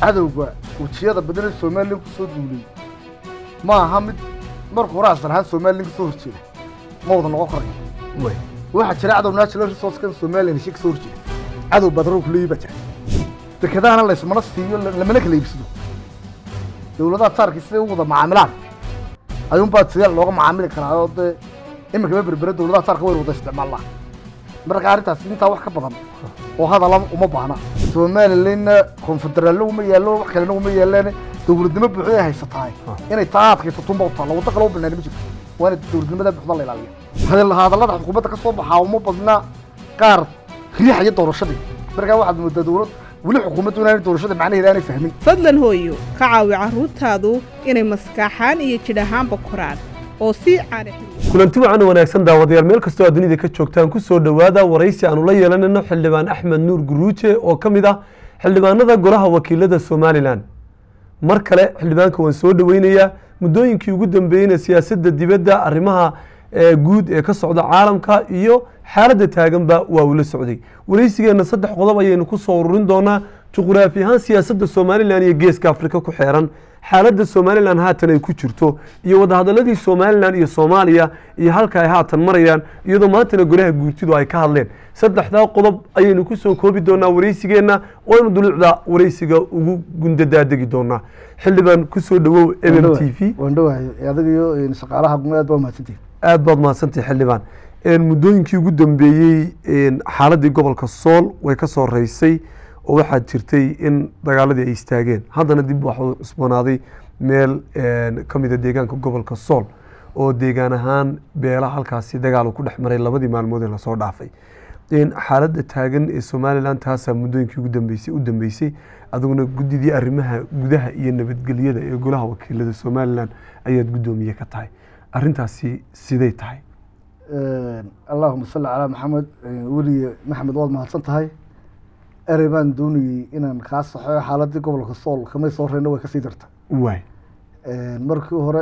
cadowga wejiyada badanee somalilan ku soo duulay ma aha mid marka hore asal ahaan somalilan kasoo horjeeda ma wada noqon karna waxaa jira cadow national resourcekan somalilan heshiye kasoo horjeeda cadow batroolku leeyihi baa jira dekadahana laysmana siiyo lamana kala iibsado dowladaha taarkii siday u wada macaamilaan ayuunbaa sidaal looga macaamili karaa oo dee iminka ma berbera dowladaha taarka wayna wada isticmaallaa marka arrintaas intaa wax ka badan oo hadala uma baahna somalilanna koonfederaalna uma yaalo wax kalena uma yaalaan dowladnimo buuxday haysatahay inay taa adkaysatunba utaalla waddo kale u bannaan ma jirto waa ina dowladnimada buuxda la ilaaliya hadallada xukuumadda ka soo baxaa uma badna qaar riixaya doorashadii markaa waxaad moodaa dowlad weli xukuumaddu inaanay doorashada macnaheeda aanay fahmin fadlan hooyo ka caawi carruurtaadu inay maskaaxaan iyo jidh ahaanba koraan oo sii caanakulanti wacan wanaagsan daawadayaal meel kastoo aad dunida ka joogtaan ku soo dhowaada waraysi aanu la yeelanayno xildhibaan axmed nuur guruuje oo ka mid ah xildhibaanada golaha wakiilada somalilan mar kale xildhibaanka waan soo dhoweynayaa muddooyinkii ugu dambeeyeyna siyaasadda dibadda arrimaha eh, guud ee ka socda caalamka iyo xaaladda taaganba waa ula socday waraysigeenna saddex qodob ayaynu ku soo ururin doonaa juqraafi ahaan siyaasadda somalilan iyo geeska africa ku xeeran xaaladda somalilan haatan ay ku jirto iyo wadahadaladii somalilan iyo soomaaliya iyo halka ay haatan marayaan iyadoo maantana golaha guurtidu ay ka hadleen saddexdaa qodob ayaynu ku soo koobi doonaa waraysigeenna waynu dulucdaa waraysiga ugu gundadaadegi doonaa xildhibaan kusoo dhawow m t v adagyo aad baad mahadsantahi xildhibaan muddooyinkii ugu dambeeyey xaaladii gobolka sool way ka soo raysay oo waxaa jirtay in dagaaladii ay istaageen haddana dib waxuu cusboonaaday meel ka mida ah deegaanka gobolka sool oo deegaan ahaan beela halkaasi dagaalu ku dhex maray labadii maalmood ee lasoo dhaafay xaaladda taagan ee somalilan taasaa muddooyinkii ugu dambeysay u dambeysay adiguna guddidii arrimaha gudaha iyo nabadgelyada ee golaha wakiilada somalilan ayaad guddoomiye ka tahay arrintaasi siday tahay allahuma salli calaa maxamed welige maxamed waad mahadsan tahay erey baan doonayey inaan kaa saxo xaaladii gobolka sool kamay soo reena way kasii darta way markii hore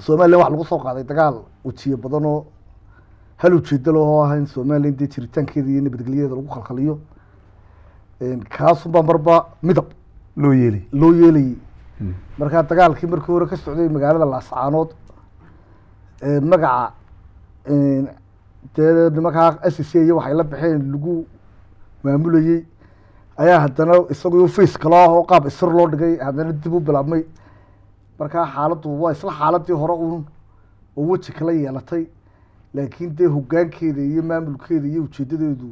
somalilan waxa lagu soo qaaday dagaal wejiyo badanoo hal ujeeda loo ahaa in somalilan dee jiritaankeeda iyo nabadgelyadeeda lagu khalkhaliyo kaasunbaa marba midab loo yeelay loo yeelayay hmm. markaa dagaalkii markii hore ka socday magaalada laascaanood magaca dee nimankaa s c iyo waxay la baxeen lagu maamulayey ayaa haddana isagu face kaloo oo qaab isir loo dhigay haddana dib u bilaabmay markaa xaaladdu waa isla xaaladii hore uun oo weji kala yeelatay laakiin dee hogaankeeda iyo maamulkeeda iyo ujeedadeedu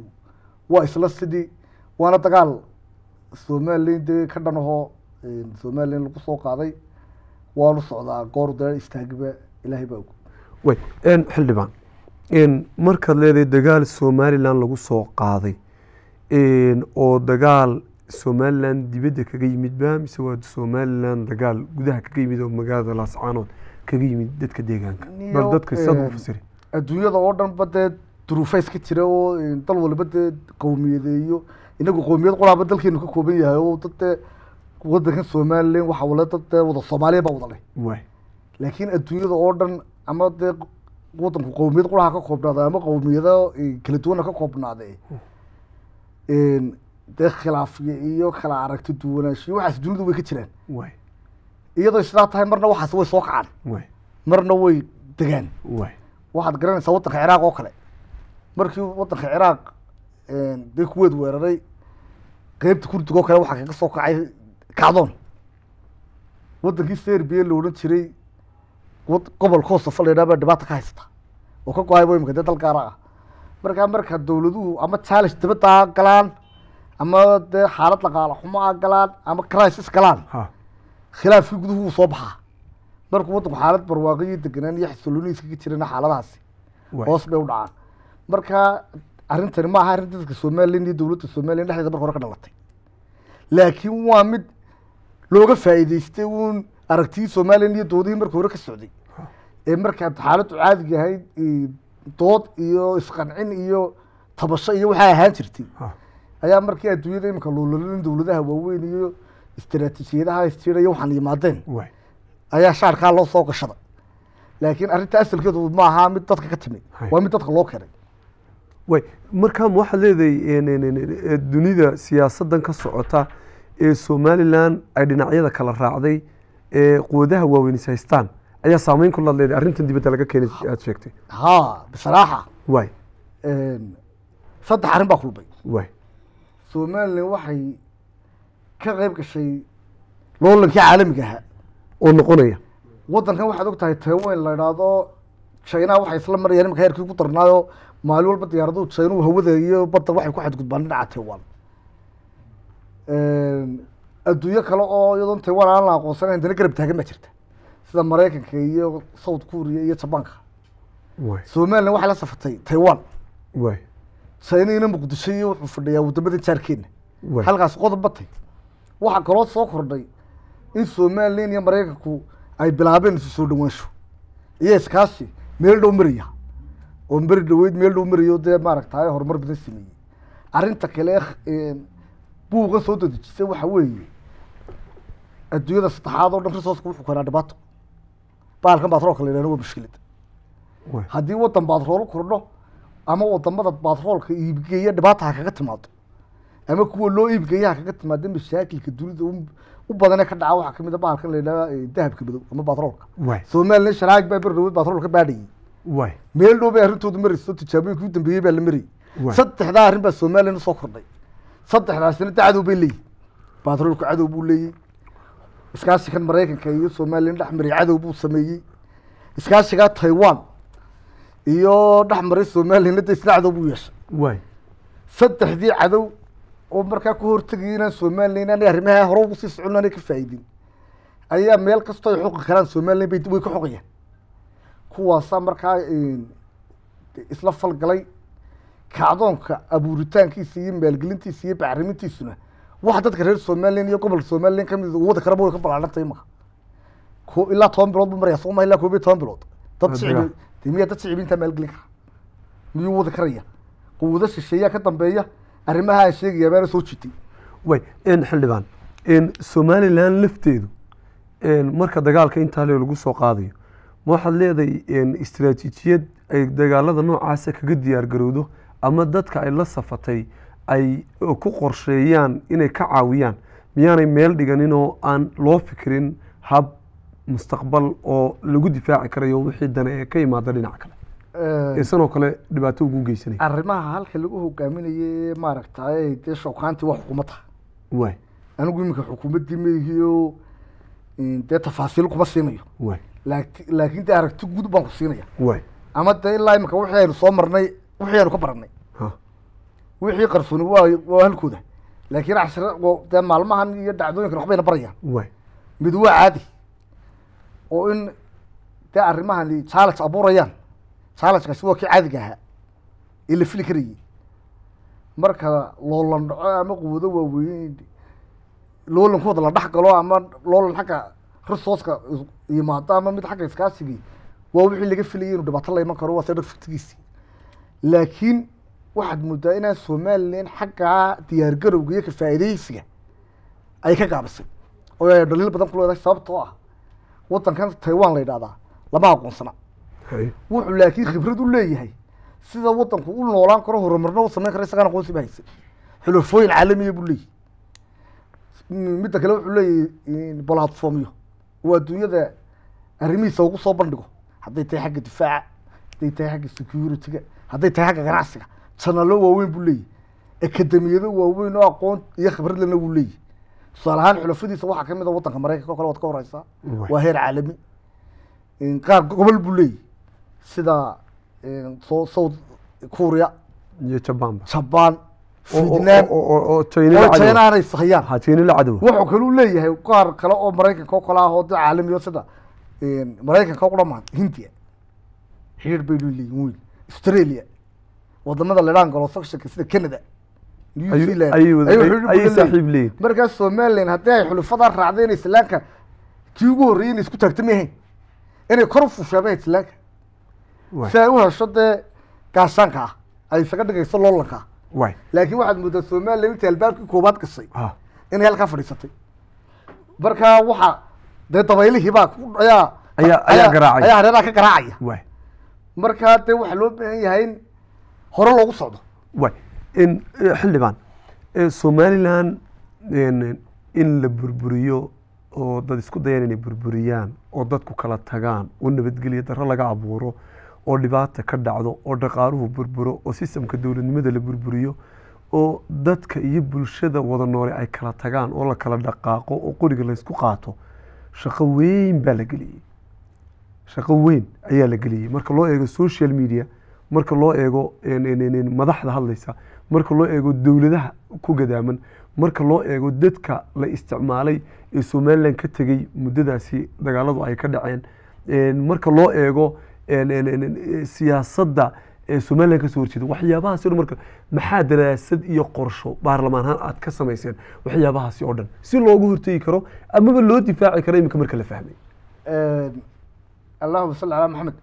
waa isla sidii waana dagaal somalilan dee ka dhanaho ahoo somalilan lagu soo qaaday waanu socdaa goor dee istaagiba ilaahay baa og way xildhibaan markaad leedahay dagaal somalilan lagu soo qaaday oo dagaal somalilan dibadda kaga yimid ba mise waa somalilan dagaal gudaha kaga yimid oo magaalada laascaanood kaga yimid dadka deegaanka bal dadka eh, siaad ugu adduunyada oo dhan ba dee duruufays ka jira oo eh, dal waliba dee qowmiyadeeyo inagu qowmiyad qolaaba dalkeenu ka kooban yahay oo dad dee wadankan somalilan waxaa wala dad wada soomaaliya baa wada leh laakiin adduunyada oo dhan ama dee wadanku qowmiyad qolaha ka koobnaada ama qowmiyada eh, kala duwana ka koobnaadee hmm dee khilaafyo iyo kala aragti duwanaanshiyo waxaas dunidu way ka jiraan iyadoo sidaa tahay marna waxaas way soo kacaan marna way degaan waxaad garanaysaa wadanka ciraaq oo kale markii wadanka ciraaq dee kuweed weeraray qeybta kurdiga oo kale waxaa kaga soo kacay kacdoon wadankii serbiya la odhan jiray gobol hoosafal la yidhaha baa dhibaata ka haysata oo ka go-ay imika dee dal gaara ah marka marka dawladuhu ama challenge dibadda ha galaan ama dee xaalad dhaqaala xumo ha galaan ama crisis galaan khilaafkii guduhu wuu soo baxaa markuu waddanku xaalad barwaaqo iyo degenaan iyo xasiloonihiis ka jirana xaaladahaasi hoos bay u dhacaan marka arrintani ma aha arrin dadka somalilan iyo dawladda somalilan dhexdeeda marka hore ka dhalatay laakiin waa mid looga faa'iidaystay uun aragtiyii somalilan iyo dowladihii marka hore ka socday ee markaad xaaladdu caadiga ahayd dood iyo isqancin iyo tabasho iyo waxaa ahaan jirtay ayaa markii adduunyada iminka loololin dowladaha waaweyn iyo istaraatiijiyadaha iyo waxaan yimaadeen ayaa shaarkaa loo soo gashada laakiin arrinta asalkeedu ma aha mid dadka ka timi waa mid dadka loo keenay wy markaan waxaad leedahay dunida siyaasadan ka socota ee somalilan ay dhinacyada kala raacday ee quwadaha waaweyn is haystaan ayaa saamayn ku ladleeday arrintan dibadda laga keenay aada sheegtay ha bisaraaxa way saddex arrin baa kulbay way somalilan waxay ka qayb gashay loolankii caalamiga ahaa oo noqonaya waddankan waxaad og tahay taiwan la idhaahdo china waxay isla marayaan imika heerkii ku darnaayo maalin walba diyaaraduhu chinahu hawada iyo badda waxay ku xadgudbaan dhinaca taiwan adduunyo kale oo iyadoon taiwan aan la aqoonsanayn dana garab taagan baa jirta sida maraykanka iyo south korea iyo jabanka somalilan waxaa la safatay taiwan chinana muqdisho iyo wuxuu fadhiyaa wadamada jaarkeena halkaas qodob batay waxaa kaloo soo kordhay in somalilan iyo maraykanku ay bilaabeen isu soo dhawaansho iyo iskaashi meel dhow maraya oo mari dhaweyd meel dhow marayo dee maaragtaay horumar badan sameeyey arrinta kale buuqa soo dadejisa waxa weeye adduunyada saddexaad oo dhan resourceka wuxuu keenaa dhibaato baalkan batroolka la yihahdo waa mushkilad haddii wadan batroolo kordho ama wadamada batroolka iibgeeya dhibaata kaga timaado ama kuwa loo iibgeeya ha kaga timaado mashaakilka dunida um, u badane ka dhaca waxaa kamid a ah baalkan la yidhahda dahabka madow ama batroolka somalilan sharaag baa berdhawood batroolka baadhayey meel dhow bay arrintoodu marayso tijaabooyinka u dambeeyey baa la marayay saddexdaa arrin baa somalilan usoo kordhay saddexdaasina da cadow bay leeyihin batroolka cadow buu leeyey iskaashigan maraykanka iyo somaliya in cadow buu sameeyey iskaashigaa taiwan iyo dhex maray somaliyana de isla cadow buu yeeshay saddexdii cadow oo markaa ka hortegayay inaan somaliya inaanay arrimaha hore ugu sii socon aanay ka faa'iidin ayaa meel kastoo ay xoqi karaan somaliya bay way ka xoqayaan kuwaasaa markaa isla falgalay kacdoonka abuuritaankiisa iyo maalgelintiisa iyo bacrimintiisuna waxa dadka reer somalilan iyo gobolka somalilan kamid wada kaleba way ka ah balaaantay imaka ilaa toban bilood bu maraya sooma ilaa koob toban bilood dad sicib miya dad sicibintaa maalgelin kara miyuu wada karaya quwado shisheeyaa ka dambeeya arrimaha aan sheegaya baana soo jitay way xildhibaan somalilan lafteedu marka dagaalka intaale lagu soo qaadayo ma waxaad leedahay istraatiijiyad ay dagaalada noocaasa ah kaga diyaargarowdo ama dadka ay la safatay ay ku qorsheeyaan inay ka caawiyaan miyaanay meel dhiganinoo aan loo fikirin hab mustaqbal oo lagu difaaci karayo wixii dane ee ka yimaada dhinac kale isanoo kale dhibaato ugu geysanay arrimaha halka lagu hogaaminaye maaragtay dee showkaantii waa xukuumadda way anigu iminka xukuumaddii maihiyo dee tafaasiil kuma siinayo way laaki laakiin dee aragti guud baan ku siinaya way ama dee ilaa iminka wixii aynu soo marnay wixii aynu ka baranay wixii qarsooni waa halkooda laakiin de maalmahan iyo dhacdooyinkan waxbayna barayaan mid waa caadi oo in dee arrimahan jaalaj abuurayaan jaalajkaasi waa kii caadiga ahaa ee la fili karayay marka loolan dhaco ama quwado waaweyn loolankood la dhex galo ama loolan xagga risooska yimaado ama mid xagga iskaasigii waa wixii laga filayay inuu dhibaato la iman karo waa sadhag fiktigiisii laakiin waxaad moodaa inaan somalilan xaggaa garowga iyo kafaa'idaysiga ay ka gaabisay oo ay dhaliil badan ku leedahay sababtoo ah wadankan taiwan la yidhahdaa lama aqoonsana wuxuu laakiin khibrad u leeyahay sida wadanku u noolaan karo horumarna u samayn karo isagaan aqoonsi ba haysan xulafooyin caalamiya buu leeyahay midda kale wuxuu leeyahay eh, platformyo oo adduunyada arrimihiisa ugu soo bandhigo hadday tahay xagga difaaca hadday tahay xagga securityga hadday tahay xagga ganacsiga sanalo waaweyn buu leeyahy akademiyado waaweyn oo aqoon iyo khibrad lena wuu leeyahy tusaale ahaan xulafadiisa waxaa kamid a ah wadanka maraykanka o kale waad ka horeysaa waa heer caalami qaar gobol buu leeyahy sida south kuria iyo jaban jabaan finlandynaanay sahayaan wuxuu leeyahay qaar kale oo maraykanka o kale ah oo da sida maraykanka o kudhamaan hindia xiriir baynu leeyihin weyn australia wadamada ladhaan golososhanka sida canada newzealand markaas somalilan haddii ay xulufada raacdeen islaamka kii ugu horreeyay inay isku taagta ma ahayn inay kor u fushaabeen si ay u hesho dee gaashaanka ah ay isaga dhigayso loolanka ah laakiin waxaad moodaa somalilan intii albaabkii koobaad gashay ah. inay halkaa fadhiisatay markaa waxa dee dabaylihii baa ayaa ayaa hareeraha ka garaacaya markaa dee waxaa loo baahan yahay in hore loogu socdo eh, xildhibaan eh, somalilan in la burburiyo oo dad isku dayaan inay burburiyaan oo dadku kala tagaan oo nabadgelyo daro laga abuuro oo dhibaata ka dhacdo oo dhaqaaluhu burburo oo sistamka dowladnimada la burburiyo oo dadka iyo bulshada wada noole ay kala tagaan oo la kala dhaqaaqo oo qoriga laysku qaato shaqo weyn baa la geliyey shaqo weyn ayaa la geliyey marka loo eego social media marka loo eego madaxda hadlaysa marka loo eego dowladaha ku gadaaman marka loo eego dadka la isticmaalay ee somalilan ka tegey muddadaasi dagaaladu ay ka dhaceen marka loo eego e, siyaasadda ee somalilan kasoo horjeeda waxyaabahaasi o dhan marka maxaa daraasad iyo qorsho baarlamaan ahaan aada ka samayseen waxyaabahaasi oo dhan si loogu hortegi karo amaba loo difaaci karo iminka marka la fahmay allahuma salli calaa maxamed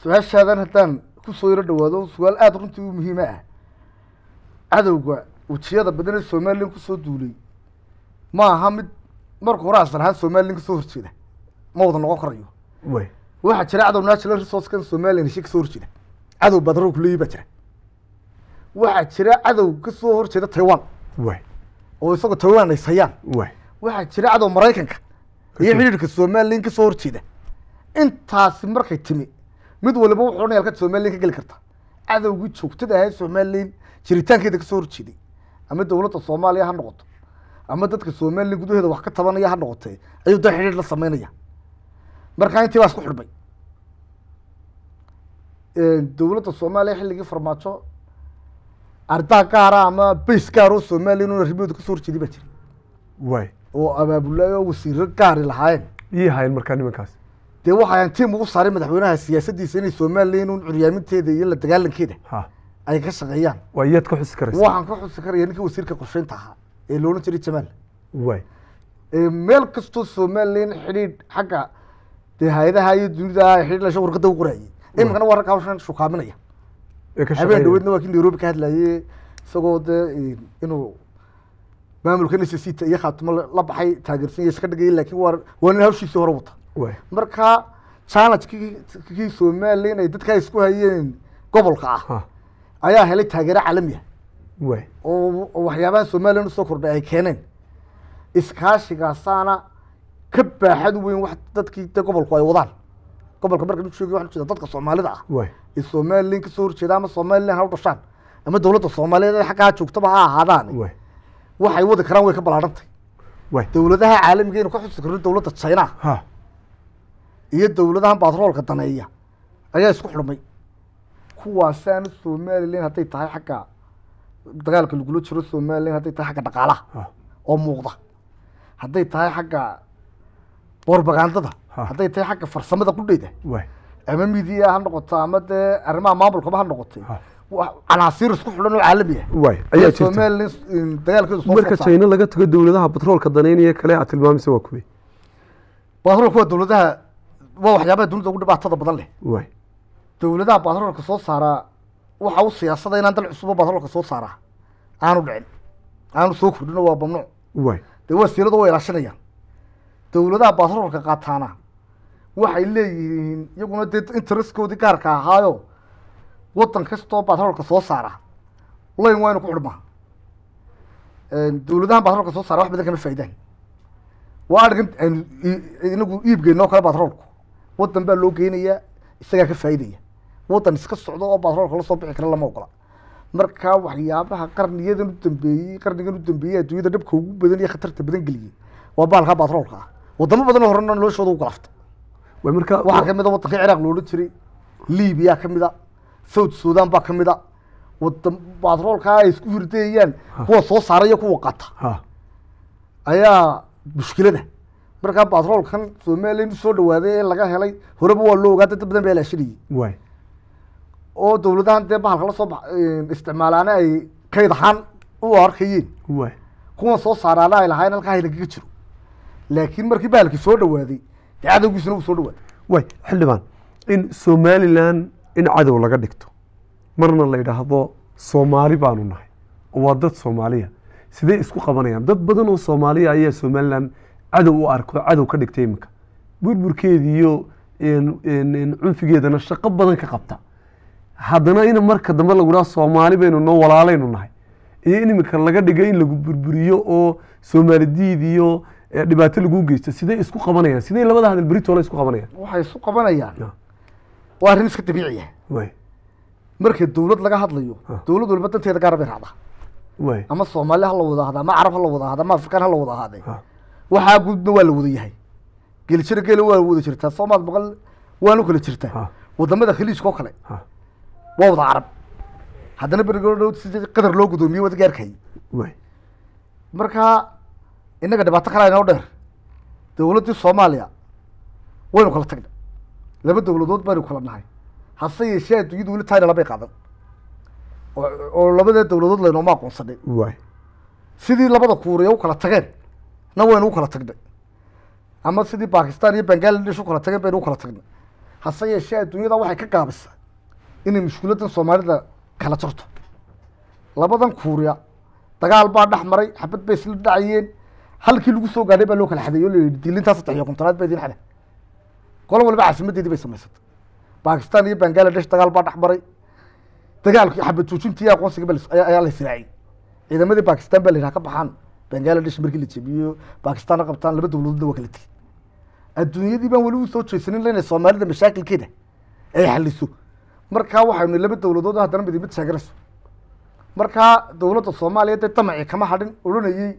su-aashaadan haddaan kusoo yaro dhawaado su-aal aada runtii u muhiime ah cadowga wejiyada badan ee somalilan kusoo duulay ma aha mid markuu hore asal ahaan somalilan kasoo horjeeda ma wada noqon karayo waxaa jira cadow natural resourcekan somalilan heshe kasoo horjeeda cadow badro kuleeyi baa jira waxaa jira cadow kasoo horjeeda taiwan oo isagoo taiwan ay sayaan waxaa jira cadow maraykanka iyo xidhiirka somalilan kasoo horjeeda intaasi markay timi mid waliba wuxuu dhan halka somalilan ka geli karta cadowgii joogtada ahayd somalilan jiritaankeeda kasoo horjeeday ama dowladda soomaaliya ha noqoto ama dadka somalilan gudaheeda wax ka tabanaya ha noqotee ayuu da xidhiir la sameynaya markaa intii baa isku xidhmay dowladda soomaaliya xilligii farmaajo ardaa gaara ama bays gaaroo somalilan inuna ribooda kasoo horjeeday baa jira way oo abaabulay oo wasiiro gaari lahaayeen iyay haayeen markaa nimankaas dee waxaan tim ugu saaray madaxweynaha siyaasadiisa inay somalilan un curyaaminteeda iyo la dagaalankeeda ay ka shaqeeyaan waayaad ka xusi karaysa waxaan ka xusi karaya ninkii wasiirka qorsheynta ahaa ee loolan jiray jamaal way e, meel kastoo somalilan xidhiidh xagga dee hay-adaha iyo dunida xidhiidh lasha warqadda u qorayay iminkana waa rag hawshan shukaaminaya habeen dhaweedna waa kii nairobi ka hadlayay isagoo de e, inuu maamulka n iyo khaatumo la baxay taageersan iyo iska dhigay laakiin waa waa nin hawshiisii hore wata markaa janajkii somaliya ay dadkaa isku hayeen gobolka ah ayaa helay taageero caalami ah. oo waxyaabaha somalilan usoo kordhay ay keeneen iskaashigaasaana ka baaxad weyn wa dadkii de gobolku ay wadaan gobolka marka ujoog waa ujeeda dadka soomaalida ah ee somalilan kasoo horjeeda ama somalilan ha u dhashaan ama dowladda soomaaliyeed aggaa joogtaba ha ahaadaan waxay wadi karaan way ka balaadhantay dowladaha caalamiga inuu ka xusi karno dowladda china iyo dowladahan batroolka daneeya ayaa isku xidhmay kuwaasaanu somalilan hadday tahay xagga dagaalka lagula jiro somalilan hadday tahay xagga dhaqaalaha oo muuqda hadday tahay xagga borbagandada hadday tahay xagga farsamada qudheyda ama midiya ha noqoto ama dee arrimaha maamulkaba ha noqotay canaasiir isku xidhan oo caalami ah somalilan dagaalkeedu soo marka laga tago dowladaha batroolka daneynaya kale aad tilmaamisa waa kuwe batroolka waa dowladaha waa waxyaabaha dunida ugu dhibaatada badan leh dowladaha batroolka soo saaraa waxa u siyaasada inaan dal cusubo batroolka soo saaraa aanu dhicin aanu soo kordhino waa mamnuuc dee waa siilada wa ilaashanayaan dowladaha batroolka qaataana waxay leeyihiin iyaguna dee interestkoodii gaarka ahaayo wadan kastoo batroolka soo saara layn waa inu ku xidhmaa dowladaha batroolka soo saara wax badan kama faa'idaan waa argan inagu iibgeynoo kale batroolku wadan baa loo geynayaa isagaa ka faaidaya wadan iska socdo oo batroolka lasoo bixi kara lama ogola markaa waxyaabaha qarniyadan udambeeyey qarnigan udambeeyey adduunyada dhabka ugu badan iyo khatarta badan geliyey waa baalka batroolka ah wadamo badan horena noloshooda ugalafta waxaa kamida ah wadankii ciraaq lo jiray libiya kamida south sudan baa kamida wadan batroolkaa ay isku hirdayayaan kuwa soo saaraya kuwa qata ayaa mushkilada markaa batroolkan somaliya intu soo dhawaaday ee laga helay horeba waa loo ogaa dad badan baa laashinayay oo dowladahan dee bahalka lasoo ba isticmaalaana ay kayd ahaan u arkayeen kuwan soo saaraana ay lahaayeen halkaa haylankaga jiro laakiin markii bahalkii soo dhawaaday dee cadowgiisuna u soo dhawaaday way xildhibaan in somalilan in cadow laga dhigto marna la yidhaahdo soomaali baanu nahay waa dad soomaaliya siday isku qabanayaan dad badan oo soomaaliya ayaa somalilan cadow u arko cadow ka dhigta iminka iyo cunfigeedana shaqo badan ka qabta haddana in marka dambe lagu soomaali baynu noo walaalaynu nahay iyo in iminka laga dhigay in lagu burburiyo oo diid iyo dhibaato lagu geysto siday isku qabanayaan siday labada hadal beritoole isku qabanayaan waxay isku qabanayaan waa arrin iska dabiiciya ah. marka dowlad laga hadlayo ah. dowlad walba danteeda gaara bay raacdaa ama soomaali ha la wada ahada ama carab ha la wada ahada ama afrikaan ha la wada ahaade ah waxaa gudubna waa la wada yahay geljira geela waa wada jirtaa soomaad maqal waana kala jirtaa wadamada khaliijka oo kale waa wada carab haddana berigo dhow qadar loo gudoomiye wada gaarkay markaa innaga dhibaato kalaa inoo dheer dawladdii soomaaliya waynu kala tagna laba dawladood baynu kala nahay hase yeeshee adduunyadu weli taina labay qaadan oo labada dawladood laynooma aqoonsanay sidii labada kuuriya u kala tageen na waynu u kala tagnay ama sidii bakistan iyo bangaladesh u kala tageen baynu u kala tagnay hase yeeshee adduunyada waxay ka gaabisay inay mushkiladan soomaalida kala jarto labadan kuuriya dagaal baa dhex maray xabad bay isla dhacayeen halkii lagu soo gaadhay baa loo kala xadeeyo la yihi dilintaa saddex iyo kontonaad baa idin xada qolo waliba caasimadeedii bay samaysatay bakistan iyo bangaladesh dagaal baa dhex maray dagaalkii xabad joojintii aqoonsiga ayaa la ciidamadii bakistan baa la yidhaha ka baxaan bangaladesh markii la jebiyo bakistanna qabtaan laba dowladoodna waa kala tegin adduunyadii baan weli u soo jeesanin lena soomaalida mashaakilkeeda eh, ay xaliso marka waxaynu laba dowladood haddana mid mid markaa dowladda soomaaliya dee damaci e kama hadhin odhanayey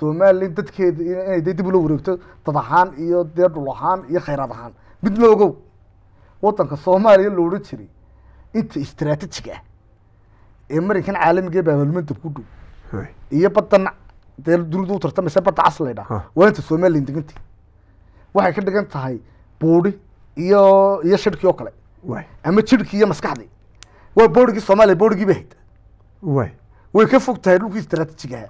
somalilan dadkeeda inay dee dib ula wareegto dad ahaan iyo dee dhul ahaan iyo khayraad ahaan mid ma ogow wadanka soomaaliya lo odhan jiray inta istaraatijiga ah ee marinkan caalamigee baa ku dhow iyo badana dee duruud u tartamaysa badda cas laydhaa waanta somalilan deganta waxay ka dhigan tahay buudi iyo iyo shirhkii oo kale ama jirhkii iyo maskaxdii waa boorigii soomaaliya boorigii bay hayda way ka fog tahay dhulkii istraatijiga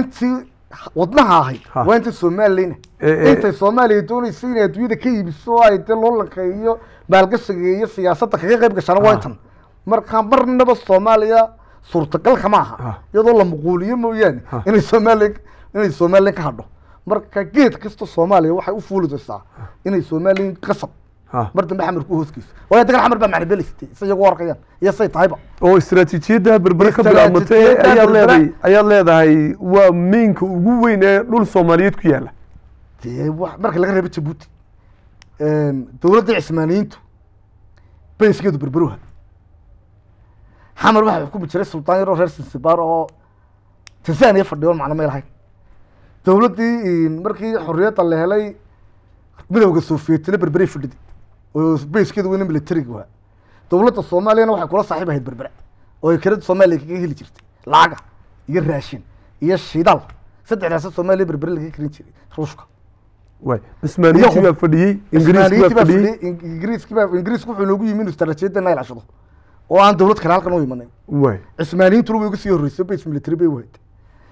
intii wadnaha ahayd waa inta soomaalileyna eh, eh. intay soomaaliya doonaysa inay adduunyada ka iibiso ay dee loolanka iyo maalgashiga iyo siyaasadda kaga qayb gashaana waa intan markaa marnaba soomaaliya suurtagalka ma aha iyadoo la muquuliyo mooyaane ah. inay soomaaliya inay soomaaliya ka hadho marka geed kasta soomaaliya waxay u fuuli doysaa ah. inay soomaaliya qasab ah. mar dambe xamar ku hoosgeyso waayo dagaal xamar baa macnabelaysta isa iyagu iyo say tahayba oo istaraatiijiyadda berbere ka bilaabatay ayaad leedahay ayaad leedahay waa meynka ugu weyn ee dhul soomaaliyeed ku yaala dee marka laga reebo jabuuti dowladda cismaaniyiintu bayskeedu berberuha xamar waxaa xukumi jiray sultaan yaroo reer sinsibar oo tanzania fadhiyo macna meel hayn dowladdii markii xorriyadda la helay midowga soviyetina berberey fadhidi oo bayskeedu weyna militariga waa dowladda soomaaliyana waxay kula saaxiib ahayd berbere oo ay kelada soomaaliya kaga heli jirtay laaga iyo raashin iyo shidaal saddexdaasa soomaaliya berbere laga karin jiray ruushka way baa fadhiyey ingiriiskii baa fadhiyey ingiriiskii baa ingiriisku wuxuu noogu yimi inuu istaraatiijiyadda inaa ilaashado oo aan dawlad kale halkan u imanay cismaaniyiintu luga uga sii horreysay base military bay uhaytay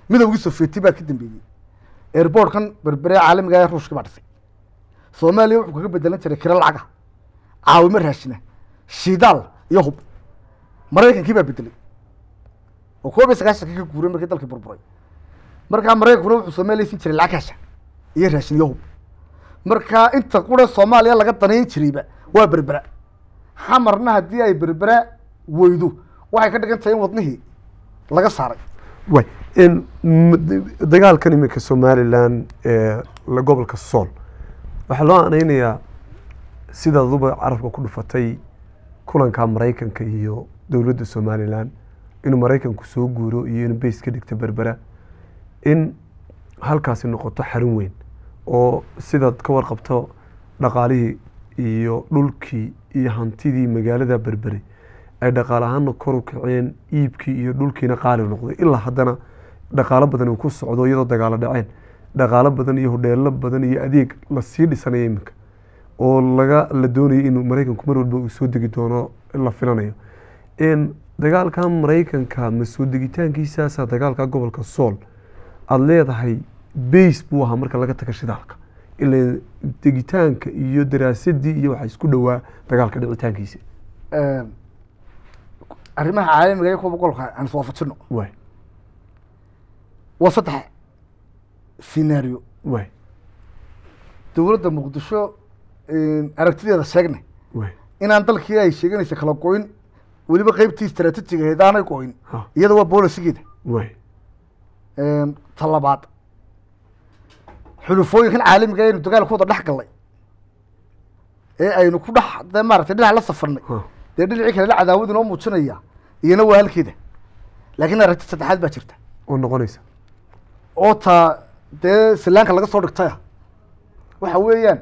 midowgii sofiyeti baa ka dambeeyey airboortkan berbere caalamiga ee ruushkii baa dhisay soomaaliya wuxuu kaga bedelan jiray kiro lacaga caawimo raashina shidaal iyo hub maraykankii baa bedelay oo koob iyo sagaashanka ka guuray markii dalkii burburay markaa maraykankuna wuxuu soomaaliya siin jiray lacag hasha iyo raashin iyo hub markaa inta qura soomaaliya laga danayn jirayba waa berbera xamarna haddii ay berbera weydo waxay ka dhigan tahay in wadnihii laga saaray dagaalkan iminka somalilan gobolka sool waxaa loo anaynayaa sidaad aduba carabka ku dhufatay kulanka maraykanka iyo dowladda somalilan inuu maraykanku soo guuro iyo inuu beys ka dhigto berbera in halkaasi noqoto xarun weyn oo sidaad ka warqabto dhaqaalihii iyo dhulkii iyo hantidii magaalada berbere ay dhaqaale ahaanna koru kaceen iibkii iyo dhulkiina qaali noqday ilaa haddana dhaqaalo badan uu ku socdo iyadoo dagaalo dhaceen dhaqaalo badan iyo hodheelo badan iyo adeeg lasii dhisanaya iminka oo laga la doonayo inuu maraykanku mar walba uu soo degi doono la filanayo dagaalka maraykanka masoo soo degitaankiisaasa dagaalka gobolka sool aada leedahay base buu ahaa marka laga taga shidaalka ila degitaanka iyo daraasadii iyo waxaa isku dhowaa dagaalka dhicitaankiisa arrimaha caalamiga kuwa boqolka aan iswaafajino way waa saddex scenario way dowladda muqdisho aragtideeda sheegnay way inaan dalkii ay sheeganaysa kala go weliba qeybtii istraatijigaheed aanay go iyada waa bolisigeeda way ta xulufooyinkan caalamiga aynu dagaalka wada dhex gallay ee aynu ku dhex de maaragtay dhinac la safarnay dee kale la cadaawad noo muujinaya iyana waa halkeeda laakiin aragti saddexaad baa jirta oo noqonaysa oo taa dee silaanka laga soo dhigtaya waxa weeyaan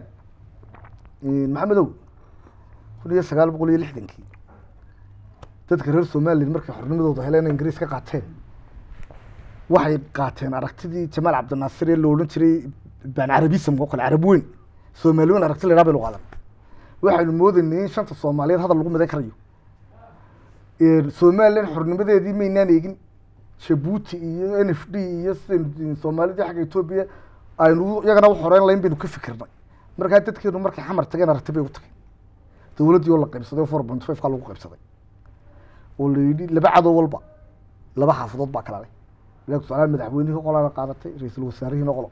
maxamedow kun iyo sagaal boqol iyo lixdankii dadka reer somalilan markay xornimadooda heleen ingiriis ka qaateen waxay qaateen aragtidii jamaal cabdinaasir ee la odhan jiray baan carabism oo kale carab weyn soomaali weyn aragti la idhaa bay lo qaadan waxaynu moodaynay in shanta soomaaliyeed hadal lagu midan karayo somalilan xornimadeedii maynaan eegin jabuuti iyo n f d iyo sidaynu soomaalidii xagga etoobiya aynu iyagana wax horeyn layn baynu ka fikirnay markaa dadkeenu markay xamar tageen aragti bay u tagay dowladdii oo la qaybsaday o four point five ka lagu qaybsaday oo la yidhi laba cadow walba laba xaafadood baa kala leh walaa tusaalaha madaxweynihii qolana qaadatay ra-iisul wasaarihiina qolo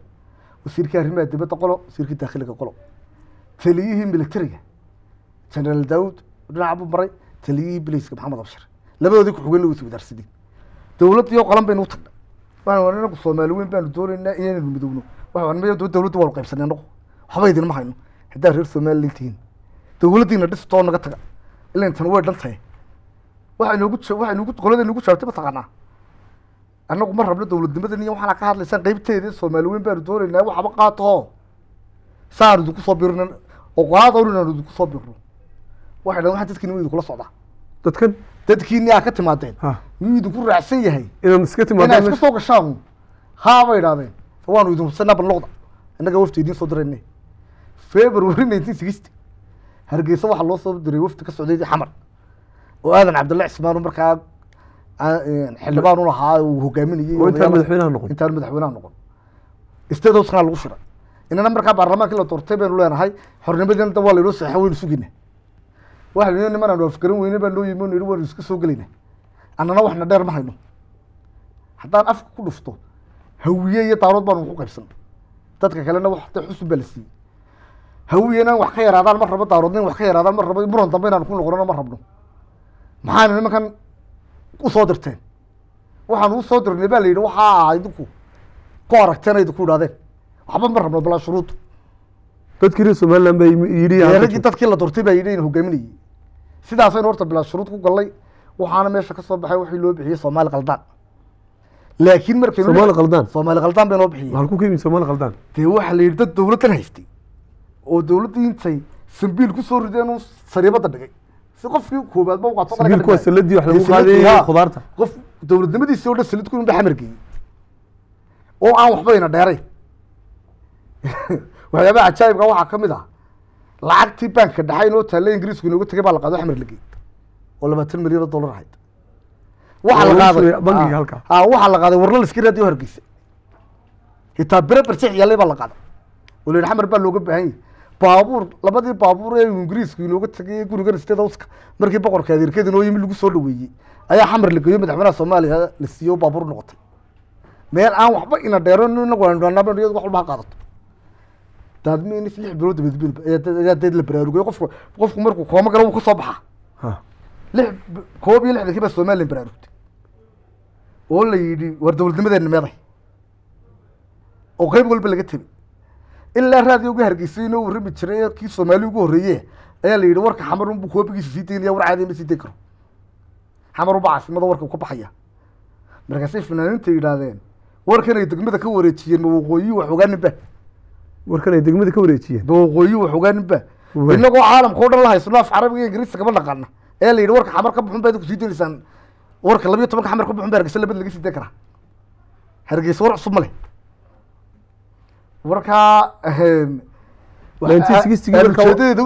wasiirkii arrimaha dibadda qolo wasiirkii daakhiliga qolo taliyihii militariga genaraal daawud dhinaca buu maray taliyihii bileyska maxamed abshir labadoodii ku-xigeen lowis wadaarsadeen dowladdiioo qolan baynu u tagna waan inagu soomaali weyn baanu doonaynaa inaynu midowno waxa dowladda waanu qaybsanay noqo waxba idinma hayno haddaa reer somalilan tihiin dowladdiina dhistoo naga taga ilan tan way dhan tahay waxa inoogu waxa inoogu qolada inoogu jaabtay ma taqaanaa annagu ma rabno dowladnimadan iyo waxaana ka hadlaysaan qaybteeda soomaali weyn baanu doonaynaa waxaba qaato saanu idinku soo birno oo qoraada oo idinku soo birno waxay dhaheen waxa dadkiina wuu idinkula socdaa dadkan dadkiina yaa ka timaadeen miyuu idinku raacsan yahay inaan iska timaadeen inaa iska soo gashaan haabay idhahdeen waanu idin hubsanaa balloqda innaga wafti idiin soo dirayne february nineteen sixty hargeysa waxaa loo soo diray wafti ka socday xamar oo aadan cabdalla cismaanu markaa e, xildhibaan u lahaa uu hogaaminayay intaan madaxweynaha noqon intaan madaxweynaha noqon state housena lagu shiray inana markaa baarlamaanka la doortay baynu leenahay xornimadina da waa laynoo saxa waynu suginaa waxa niman aan waafgaran weyne baa noo yimi o nidhi waanu iska soo gelayna annana waxna dheer ma hayno haddaan afka ku dhufto hawiye iyo daarood baanu ku qaybsan dadka kalena wax ta baa la siiyey hawiyena wax ka yaraadaan ma rabo daaroodna wax ka yaraadaan ma rabo muran dambe inaanu ku noqono ma rabno maxaana nimankan usoo dirteen waxaan usoo dirnay baa la yidhi waxaa idinku ku aragteen idinku idhahdeen waxba ma rabno balaa shuruud dadkii reer somalilan bay yidhi dadkii la durtay baa yidhi in hogaaminayay sidaasaynu horta bilaa shuruud ku gallay waxaana meesha ka soo baxay wixii loo bixiyey soomaali qaldaan laakiin markay soomaali qaldaan soomaali qaldaan bay noo bixiyey halkuu ka yimi soomaali qaldaan dee waxaa la yidhi dad dowladdan haystay oo dowladdii intay sambiil ku soo rideen uu sariibada dhigay si qofkii koobaad ba u qaato sambiilku qof dowladnimadiisii oo dhan salid ku indha xamar oo aan waxba ina dheerayn waxyaabaha ajaa'ibka waxaa ka mid ah lacagtii baanka dhexa inoo taalla ingiriisku inooga tegay baa la qaado axmer lageed oo labaatan milyan oo dollar ahayd waaa la qaaday ah, ah, waxaa la qaaday warla laska raadiyo hargeysa hitaa bere barsex yaallay baa la qaaday oo la xamar baa looga baahan yahay baabuur labadii baabuur ee ingiriisku inooga tegay gurigan state houseka markii boqorka adeerkeeda noo yimi lagu soo dhaweeyey ayaa xamar la geeyo madaxweynaha soomaaliya la siiyo baabuur noqotay meel aan waxba ina dheero inagu iyadu wax walba ha qaadato daadmi lix bilood daba deed la baraarugay qofku qofku markuu kooma galo wuu kasoo baxaa lix koob iyo lixdan kii baa somalilan baraarugtay oo la yidhi war dawladnimadeena meeday oo qeyb walba laga tegay ilaa raadiyo uga hargeysayno warrami jiray kii soomaaliya ugu horreeye ayaa la yidhi warka xamar unbu koobigiisa sii deynaya war caadiya ma sii deyn karo xamar unba caasimada warka ka baxaya markaasay fanaaniinta yidhaahdeen warkan degmada ka wareejiyeen ma waqooyiyi wax ninba warkan ay degmada ka wareejiyeen dooqooyi wax ogaaninba inagoo caalamka o dhan la haysno af carabiga iyo ingiriiska kama dhaqana ee la yidhi warka xamar ka buxun baad ku sii doonaysaan warka labiyo tobanka xamar ka buxun baa hargeysa labad laga sii karaa hargeysa war cusub ma leh warkaa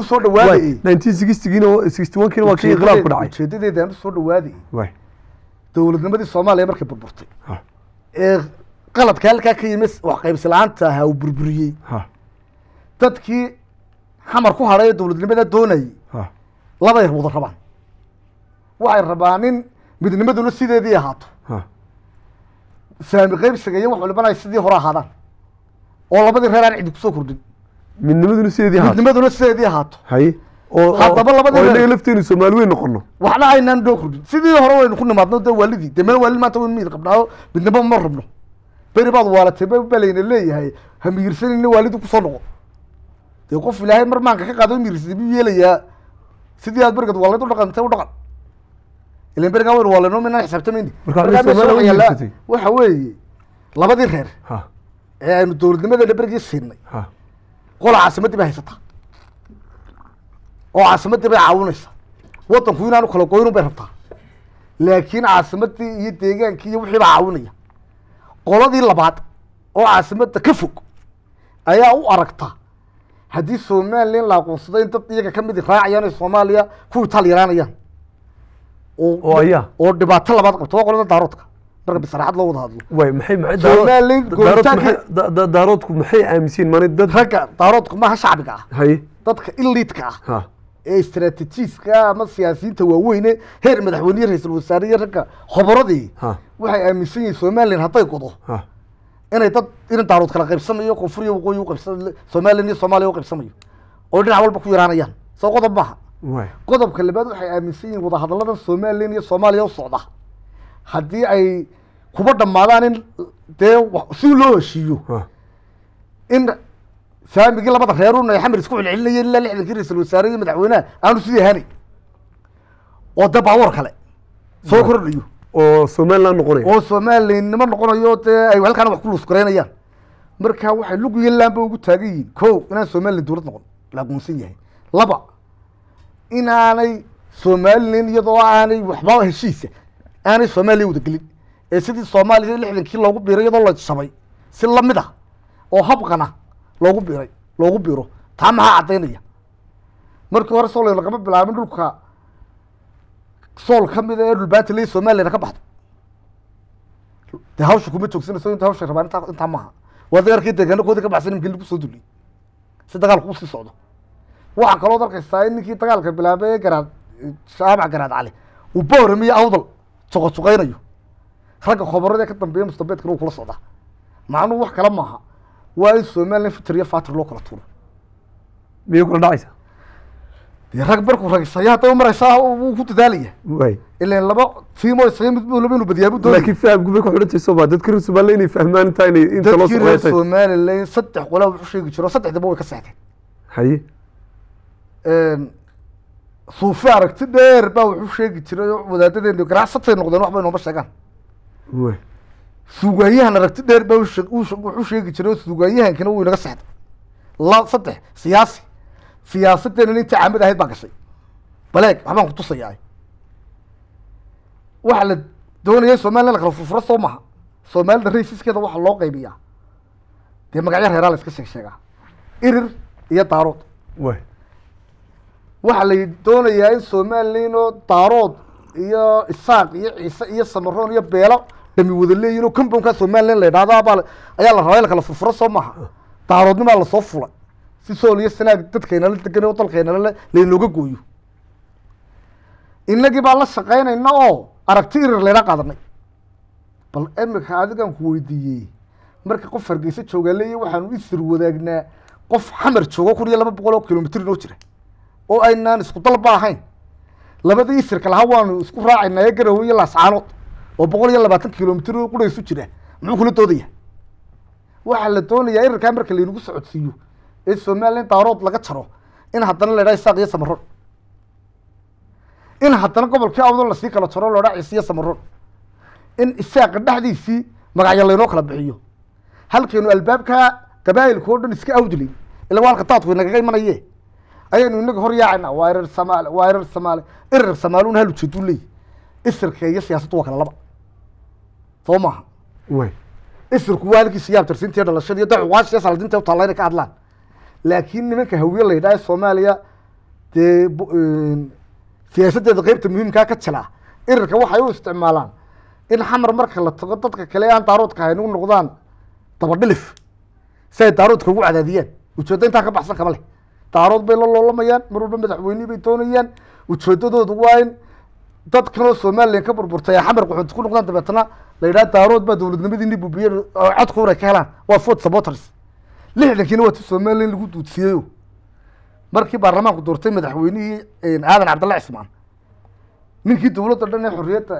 usoo dhawaaday ujeedadeedaan usoo dhawaaday dowladnimadii soomaaliya markay burburtay ee qaladka halkaa ka yimi wax qaybsila-aanta aha uu burburiyey dadkii xamar ku hadhay dowladnimada doonayay labay wada rabaan waxay rabaan in midnimaduna sideedii ahaato saami qaybsiga iyo wax walbana sidii hore ahaadaan oo labadii reer aan cidi kusoo kordhin midnimaduna sideedii ahaato midnimaduna sideedii ahaato hay oo haddaba labadii lafteenu soomaali weyn noqono waxna aynaan noo kordhin sidii hore waynu ku nimaadno dee waalidii dee waalid maanta waynu miyid qabnaayo midnimo ma rabno beri baad waalatay ba balayna leeyahay ha miyirsanayna waalidu kusoo noqo dee qof ilaahay mar maanka ka qaado mirsbi yeelayaa sidii aad berigeed waa layd udhaqan se u dhaqan ilan berigan weyn waa laynoo minaan waxa weeye labadii reer ee aynu dowladnimadeena berigii siinay qola caasimaddii bay haysataa oo caasimadii bay caawinaysa wadanku inaanu kala goynu bay rabtaa laakiin caasimadii iyo deegaankii iyo wixiibaa caawinaya qoladii labaad oo caasimada ka fog ayaa u aragta haddii somalilan la in dad iyaga ka kamid ah raacayaan soomaaliya kuwii taal yaraanayaan oo dhibaato labaad qabta waa qolada daaroodka marka bisaraxad loo wada hadlo daaroodku maxay aaminsiin man dad ragga daaroodku maaha shacbiga ah hay dadka iliidka ah ee istrataajiiska ama siyaasiyiinta waaweyne heer madaxweyneyo ra iisal wasaareye ragga khobaradii waxay aaminsan yihiin somaliland hadday godo inay dad in daarood kala qaybsamayo koonfuriya waqooyi uqaybsama somalilan iyo soomaliya uqaybsamayo oo dhinac walba ku yaraanayaan soo qodob maaha qodobka labaad waxay aaminsan yihiin wadahadalladan somalilan iyo soomaaliya u socda haddii ay kuba dhammaadaan in dee siu loo heshiiyo in saamigii labada reerun ay xamar isku celcelinaya ilaa lixdankii ra-iisul wasaare iyo madaxweyneha aanu sii ahaanay oo dee baaboor kale soo kordhayo oo somalilan noqonayo oo soomaalinimo noqonayo dee ay halkaana wax ku luskaraynayaan marka waxay luguyalaanba ugu taagan yihiin ko inaan somalilan dowlad noqon la yahay laba inaanay somalilan iyadoo aanay waxba heshiisa aanay soomaaliya wadagelin ee sidii soomaaliya lixdankii loogu biiray iyadoo la shabay si lamid ah oo habqana loogu biiray loogu biiro taa maxaa caddaynaya markii hore soo lagama bilaabin dhulka sool ka mida ee dhulbaatile somalilana ka baxdo dee hawsha kuma joogsanayso inta hawsha rabaan intaa intaa maaha waa dagaalkii deegaana kooda ka baxsan imkin lagu soo duliy si dagaalka usii socdo waxaa kaloo arkaysaa in ninkii dagaalka bilaabay ee garaad jaamac garaad cali uu booramiyo awdal soqosoqeynayo ragga khobarada ka dambeeya mustabeedkan uu kula socdaa macnuhu wax kale maaha waa in somalilan fitr iyo fatir loo kala tuuro miyay kula dhacaysaa rag markuu ragsaya hadday maraysaa wuu ku dadaalaya ilan laba tiimo isaga mid bu laba inu badiyaabu dooy laakiin fahamku bay ku xidhan tahay Soomaali inay fahmaan inta inay inta saddex qolaa wuxuu sheegi jiro saddexdaba way ka saxday haye een suufi aragti dheer baa wuxuu sheegi jiray wadaadadeenu ganacsatay noqdeen waxba inooma sheegaan way suugayahan aragti dheer baa wuxuu sheegi jiray suugayahankina wuu inaga saxday la saddex siyaasi siyaasadeena inta caamid ahayd baa gashay baleeg waxbaan ku kutusaya waxa la doonaya somalilan la kala furfuro soo maha soomaalida raysiskeeda waxa loo qaybiyaa dee magacyo reeraa la iska sheeg sheegaa irir iyo daarood waxaa la doonayaa in somalilanoo daarood iyo isaaq iyo ciise iyo samaroon iyo beelo dhami wada leeyihin oo compoundkaa somalilan la idhahdo ayaa la rabaa in la kala furfuro soo maha ah. daaroodnimaa lasoo fulay si sool iyo sanaag dadkeynala degan oo dalkeynala laynooga gooyo inagii baa la shaqaynayna oo aragti irir layna qaadanay bal imika adigan ku weydiiyey marka qof hargeysa joogaa leeya waxaanu isir wadaagnaa qof xamar joogo kun iyo laba boqol oo kilomitr inoo jira oo aynaan isku dalba ahayn labadii isirka lahaa waanu isku raacaynaa ee iyo laascaanood oo boqol iyo labaatan kilomitr quraysu jira muxuu kula doodaya waxaa la doonayaa irirkaa marka laynagu socodsiiyo in somalilan daarood laga jaro in haddana la ydhaha isaaq iyo samaroon in haddana gobolkii awdo lasii kala jaro lo dhaa ciise iyo samaroon in isaaqa dhexdiisii magacya laynoo kala bixiyo halkaynu albaabka qabaa'ilka oo dhan iska awdilay ila waa halka taadku imanaye ayaynu inaga hor yaacayna waa erer samaale waa erer samaale erer samaaluna hal ujeed u isirka iyo siyaasaddu waa kala laba soo maaha isirku waa halkii siyaab tarsiintiiyo dhalashadiiyo dacuqaashiya saladinta utaallayna ka hadlaan laakiin nimanka hawiye la yidhaha soomaaliya dee siyaasaddeeda qeybta muhiimkaa ah ka jila irirka waxay u isticmaalaan in xamar marka la tago dadka kale aan daaroodka u noqdaan dabadhilif si ay daaroodka ugu cadaadiyaan ujeeddo intaa ka baxsan kama leh daarood bay la loolamayaan mar walba madaxweynihii bay doonayaan ujeedadoodu waa in dadkanoo somalilan ka burburtay ee xamar qaxood ku noqdaan dabeetna la yidhaha daarood baa dowladnimadii nibubiye oo codkuuray ka helaan waa ford saboters lixdankiina waa somalilan lagu duudsiiyeyo markii baarlamaanku doortay madaxweynihii aadan cabdalla cismaan ninkii dowladda dhan ee xorriyadda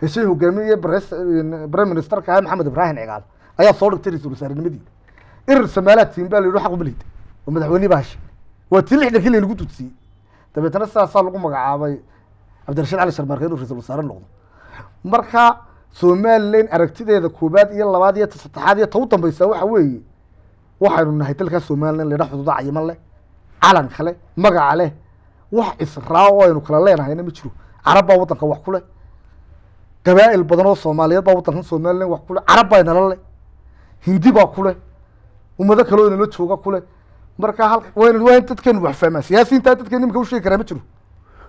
heshay hogaamiye brime ministerka ahaa maxamed ibraahim cigaal ayaa soo dhigtay ra-isul wasaarenimadiina irir samaalaad siin baa la yidhi uma lihda oo madaxweynihi baa heshay waa tii lixdankii laynagu duudsiiyey dabeetna sidaasaa lagu magacaabay cabdirashiid cali sharmaarke inuu ra-isul wasaare noqdo marka somalilan aragtideeda koobaad iyo labaad iyo saddexaad iyo ta u dambaysa waxa weeye waxaynu nahay dalkaa somalilan ledha xuduuda cayiman leh calanka leh magaca leh wax israac oo aynu kala leenahayna ma jiro carab baa waddanka wax ku leh gabaa'il badan oo soomaaliyeed baa waddankan somalilan wax ku carab baa inala leh hindi baa kuleh leh ummado kale oo inala jooga ku leh marka hal wn dadkeenu wax fahmaa siyaasiintaa dadkeen imika u karaa ma jiro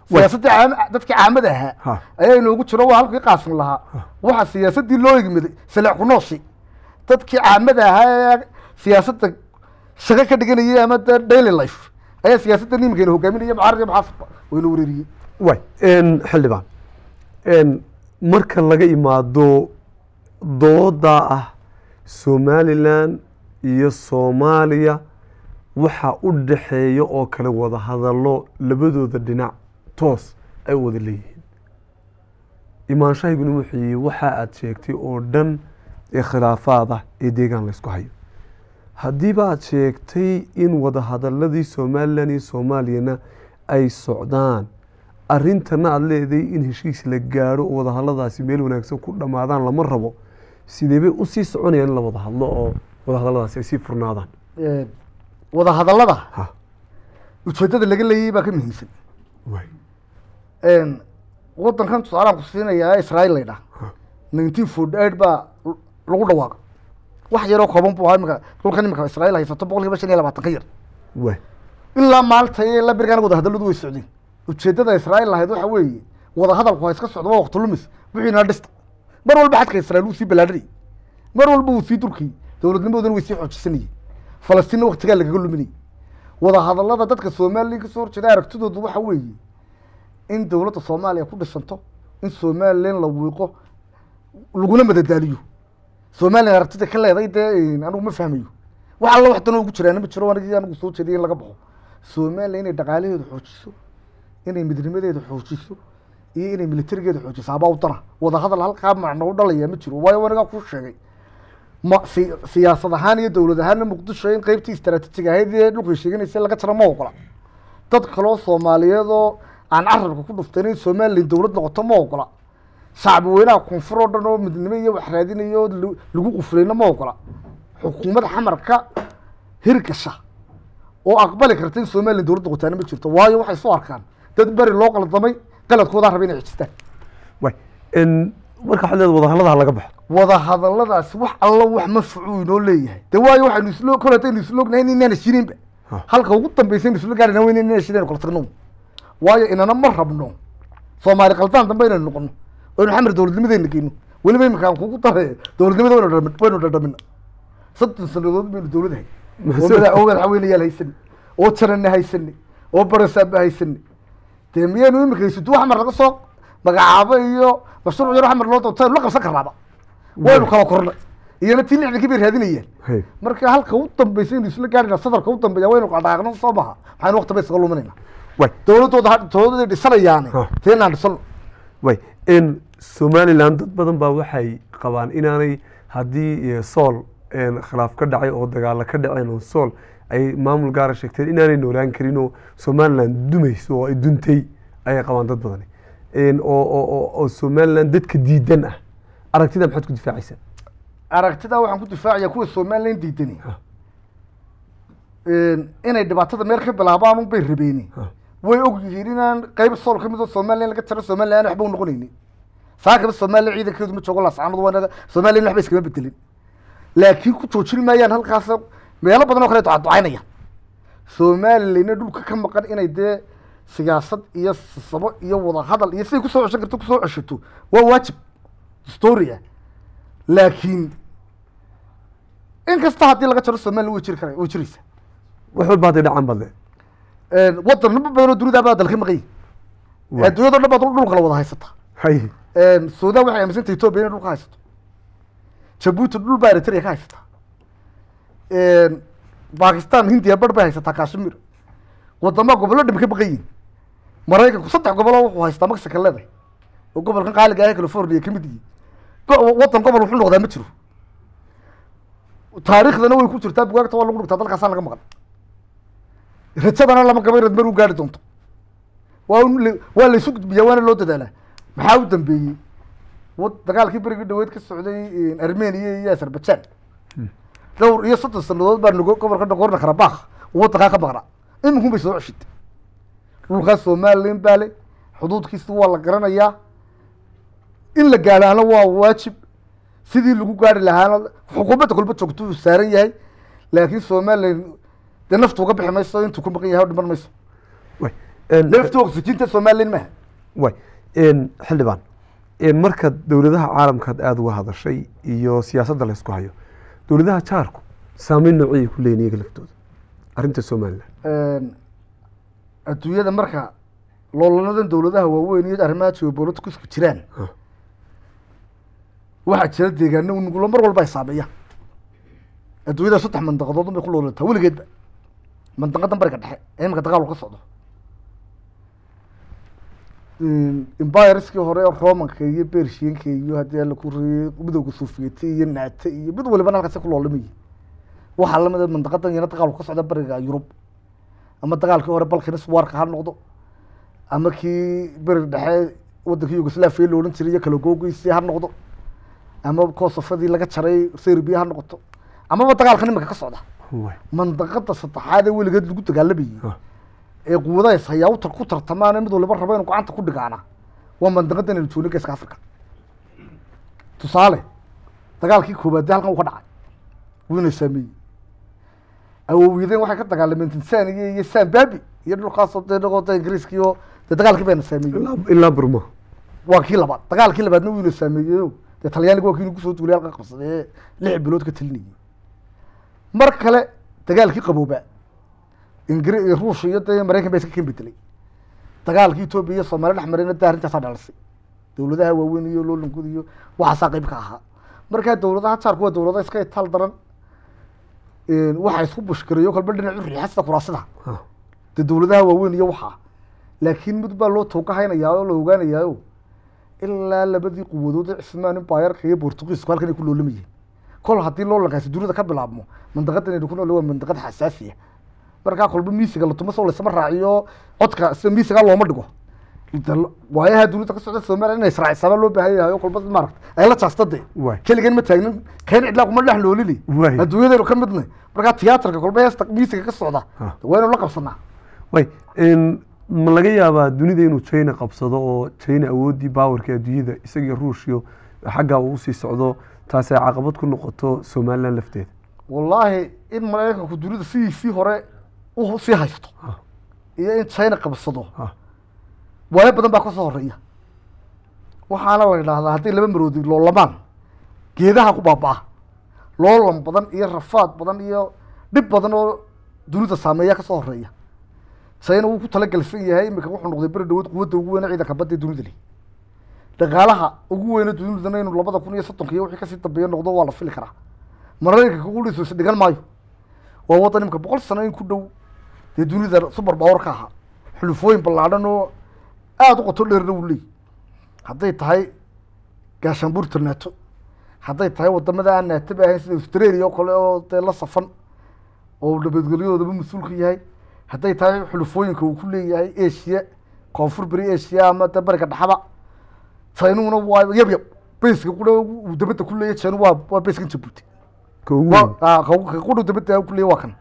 siyaasaddii dadkii caamada ahaa ayaa inoogu jiro waa halkii qaasin lahaa waxa siyaasaddii loo igmiday saleex dadkii caamada ahaa siyaasadda shaqo ka dhiganayay ama daily life ayaa siyaasadda nimankeena hogaaminaya mucaarad iyo muxaafidba oo ila wareeriyey way xildhibaan marka laga imaado doodaa ah somalilan iyo soomaaliya waxaa u dhaxeeya oo kale wada hadallo labadooda dhinac toos ay wada leeyihiin imaan wuxuu yihi waxa aada sheegtay oo dhan ee khilaafaad ah ee deegaan laysku hayo haddiiba aada sheegtay in wadahadaladii somalilan iyo soomaaliyana ay socdaan arintana aada leeday in heshiis la gaadho oo wadahadaladaasi meel wanaagsan ku dhammaadaan lama rabo sidee bay usii soconayaan in la wada hadlo oo wadahadaladaasi ay sii furnaadaan wadahadallada ujeedada laga leeyay baa ka muhiimsan wadankan ku siinayaa israil laydhah nineteen forty eight baa lagu dhawaaqo wax yaroo kooban bu ahaa imika dhulkan imika israail haysato boqol shan iyo labaatan ka yar w ilaa maalta iyo wadahadaladu way socdeen ujeeddada israail lahayd waxa weeye wadahadalku ha iska socdo waa waqtilumis wixiinala dhista mar walba xadka israiil wuu sii ballaadhanay mar walba wuu sii durkay dowladnimadoodana way sii xoojisanayay falastiinna waktigaa lagaga luminay wadahadallada dadka soomaaliya kasoo horjeeda aragtidoodu waxa weeye in dowladda soomaaliya ku dhisanto in somalilan la wiiqo laguna madadaaliyo somalilan aragtida ka leeday dee anigu ma fahmayo wax alla wax danoo ugu jiraana ma jiro anigi anigu soo jeediya in laga baxo somalilan inay dhaqaalaheeda xoojiso inay midnimadeeda xoojiso iyo inay militarigeeda xoojiso abaa u dara wada hadal halkaa macno u dhalaya ma jiro waayo anigaa kuu sheegay ma si siyaasad ahaan iyo dowlad ahaanna muqdisho in qeybtii istaraatijiga ahayd ee dhulkay sheeganaysa laga jara ma ogola dad kaloo soomaaliyeed oo aan carabka ku dhuftay inay somalilan dowlad noqoto ma ogola shacbi weynaha koonfur oo dhan oo midnimo iyo wax raadinayo lagu quflayna ma ogola xukuumadda xamarka hirgasha oo aqbali karta in somalilan dowladda qotaane ma jirto waayo waxay soo arkaan dad beri loo qaldamay qaladkoodaa raba inay cijistaan marka waxaad leeda wadahadalladaha laga baxo wadahadalladaas wax alla wax manfucuu inoo leeyahay de waayo waxaynu islo kol haddaynu isloognahay in inaana shirinba ah. halka ugu dambaysaynu isla gaarina weyn inaana shirin kala tagno waayo inana ma rabno soomaali qaldaan dambe inaynu noqono oo inu xamar dowladnimadayna geyno weliba iminkaan kugu dare dowladnimada waynu waynu dhadhamina soddon sanadood baynu dowlada oo madaxoo madaxweynayaal haysani oo jaranna haysani oo barasaaba haysani dee miyaanu iminka haysutu xamar laga soo magacaabo iyo mashruuc yaro xamar loo doonta la qabsan karnaaba waynu kala kornay iyona ti lixdankii bay raadinayeen marka halka u dambaysa inu isla gaarina safarka u dambeeya waynu qadhaaqno soo maha maxaynu waqti ba luminayna dowladooda dhisanayaane teenaan dhisano somalilan dad badan baa waxay qabaan inaanay haddii eh, sool khilaaf ka dhacay oo dagaalo ka dhaceen oo sool ay maamul gaara ah sheegteen inaanay noolaan karin oo somalilan dumayso oo ay duntay ayay qabaan dad badani oo somalilan dadka diidan ah aragtida maxaad ku difaacaysaa aragtida waxaan ku difaacaya kuwa somalilan diidani inay dhibaatada meel ka bilaabaan unbay rabeeni way og yihiin inaan qeyb sool ka midoo ah somaliya in laga tiro somalilan waxba u noqonayni saakaba soomaliya ciidankeedu ma joogo laascaanood waa somaliyan waxba iskama bedelin laakiin ku joojin maayaan halkaas meelo badan oo kale ducaducaynaya somalilana dhulka ka maqan inay dee siyaasad iyo sasabo iyo wada hadal iyo siday kusoo ceshan karto kusoo ceshato waa waajib story ah laakiin inkasta kasta haddii laga jaro somaliya wa jiri karay way jiraysa wax walba hadday dhacan badle wadan naba badan oo dunida baa dalka maqan yihi addunyado dhan baa dhul kala wada haysata sudan waxay aaminsanta etoobia inay dhul ka haysato jabuuti dhul baa eritrea ka haysata bakistan hindiya bar bay haysataa kashmir wadama gobollo dham ka maqan yihin maraykanku saddex gobolo wuxuu haystaa mexican leedahay oo gobolkan qaaliga ah california kamid yihin wadan gobol wuxuu noqdaa ma jiro taariikhdana way ku jirtaa bugaagta waa lagu dhigtaa dalkaasaa laga maqan rajadana lama gabo inaad mar gaari doonto waa waa laysu gudbiya waana loo dadaalaa maxaa u dambeeyey dagaalkii berigii dhaweed ka socday armenia iyo azerbajan hmm. dhowr iyo soddon sanadood baa ng gobolka qorna karabakh wadankaa ka maqnaa iminkun bay soo ceshitay dhulkaa somalilan baale le xuduudkiisa waa la garanayaa in la gaadhaana waa waajib sidii lagu gaari lahaana xukuumadda kolba joogto uu saaran yahay laakiin somalilan de naftu uga bixi mayso intuu ku maqan yahay dhiman mayso naftu oksijinta somalilan maaha way xildhibaan marka dowladaha caalamkaad aada uga hadashay iyo siyaasadda laysku hayo dowladaha jaarku saameyn noociyay ku leeyiin iyaga laftooda arrinta somalilan adduunyada marka loolanadan dowladaha waaweyn iyo arrimaha geopoliticusku jiraan waxaa jira deegaano u unugula mar walba ay saameeyaan adduunyada saddex mandaqadoodun bay ku loolataa weligeedba mandaqadan bariga dhexe ee imika dagaalku ka socdo imbireskii hore romanka iyo bershiyanka iyo haddii ala ku reeyey midowga sufiyete iyo naate iyo mid waliba halkaasi ku loolamayay waxaa lamida mandaqadan iyana dagaalku ka socda bariga yurub ama dagaalkii hore balkina suwaarka ha noqdo ama kii beriga dhexe wadankii yugoslaviya la odhan jiray iyo kalagoogiisii ha noqdo ama koosofadii laga jaray serbiya ha noqoto amaba dagaalkan imika ka socda mandaqada saddexaad weligeed lagu dagaalamayey oh. ee quwadaha ishayawta ku tartamaane mid waliba raba inu gacanta ku dhigaana waa mandaqada inaynu joogno africa tusaale dagaalkii koobaad de halkan uu ka dhacay wuuna saameeyey awowiyadeen waxay ka dagaalameen tanzania iyo sambabi iyo dhulkaasoo dee dhaqoota ingiriiska iyo dee dagaalkii bayna saameeyey ilaa burma waa kii labaad dagaalkii labaadna wuuna saameeyey dee talyaaniga waa kiinu kusoo duulay halka qabsadee lix bilood ka telinayey mar kale dagaalkii qabooba ingri iyo iyo maraykan ba iska ken bedelay dagaalkii etoobiya iyo soomaliya dhex marayna de arrintaasaa dhalisay dawladaha waaweyn iyo loolankud iyo waxaasaa qayb ka ahaa markaa dawladaha jaarku waa dawlada iska itaal daran waxa isku bushkareeyo kalba dhinacu riixa sida kuraasida ah. de dowladaha waaweyn iyo waxaa laakiin mid baa loo towgahaynaya oo la ogaanayaayo ilaa labadii quwadood ee cismaani bayarka iyo bortugiisku halkan ay ku loolamayeen kol hadii loo lankaasi dunida ka bilaabmo mandaqadan ku nool waa mandaqad xasaasiya markaa kolba miisiga latuma soo laysama raaciyo codka sida looma dhigo waayaha dunida ka socda soomaaliya inay israacisabaa loo baahan yahay kolba maarata ay la jaasta keligan ma taagnin kayn cidlaa kuma dhex noolini adduunyadaynu ka midna markaa tiyaatarka kolba heesta miisiga ka socda ah. waa inu la qabsanaa way ma laga yaabaa dunida inuu china qabsado oo china awooddii baawarka adduunyada isagiyo ruushyo xaggaa uu usii socdo taasi ay caqabad ku noqoto somaliland lafteeda wallaahi in maraykanku dunida sidiisii hore sii haysto iyo in china qabsado waayo badan baa kasoo horeeya waxaana la idhaahdaa haddii laba maroodi loolamaan geedaha ku baaba-a loolan badan iyo rafaad badan iyo dhib badan oo dunida saameeya kasoo horeeya china wuu ku talagelsan yahay iminka wuxuu noqday beri dhawood quwadda ugu weyna ciidanka badda dunidani dhaqaalaha ugu weyna dunidana inuu labada kun iyo soddonka iyo wixii kasii dambeeya noqdo waa la fili karaa maraykanka udhiso is dhigan maayo waa waddan imka boqol sano in ku dhow dee dunida subar baawar ka ahaa xulufooyin ballaadhan oo aada u qoto dheerna uu leey hadday tahay gaashaanbuurta naato hadday tahay waddamada aan naatoba ahayn sida australia oo kale oo dee la safan oo nabadgelyadoodaba mas-uulka yahay hadday tahay xulufooyinka uu ku leeyahay asia koonfur beri asia ama dee bariga dhexaba jinuna waa yabyab bayska qura dabada kuleeya jinu waa waa bayskan jabuuti qura dabada kuleeya waa kan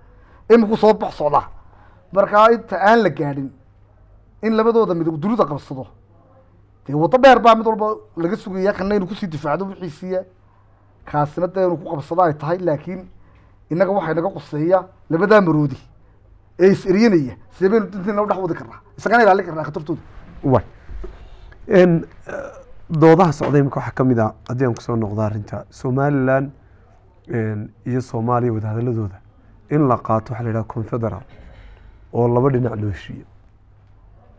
iminku soo bax socdaa markaa inta aan la gaadhin in labadooda midog dunida qabsado dee waddo dheer baa mid walba laga sugaya kana inu kusii difaacdo wixiisiiya kaasina dee inu ku qabsado ay tahay laakiin innaga waxay naga quseeya labadaa maroodi ee is eryanaya sidee baynu dintii nala dhex wadi karnaa isagaan ilaalin karnaa khatartooda way doodaha socday imika waxaa ka mid ah haddii aan kusoo noqdo arrinta somalilan iyo soomaaliya wadahadaladooda in la qaato waxaa la yidhaha confederal oo laba dhinac loo heshiiyo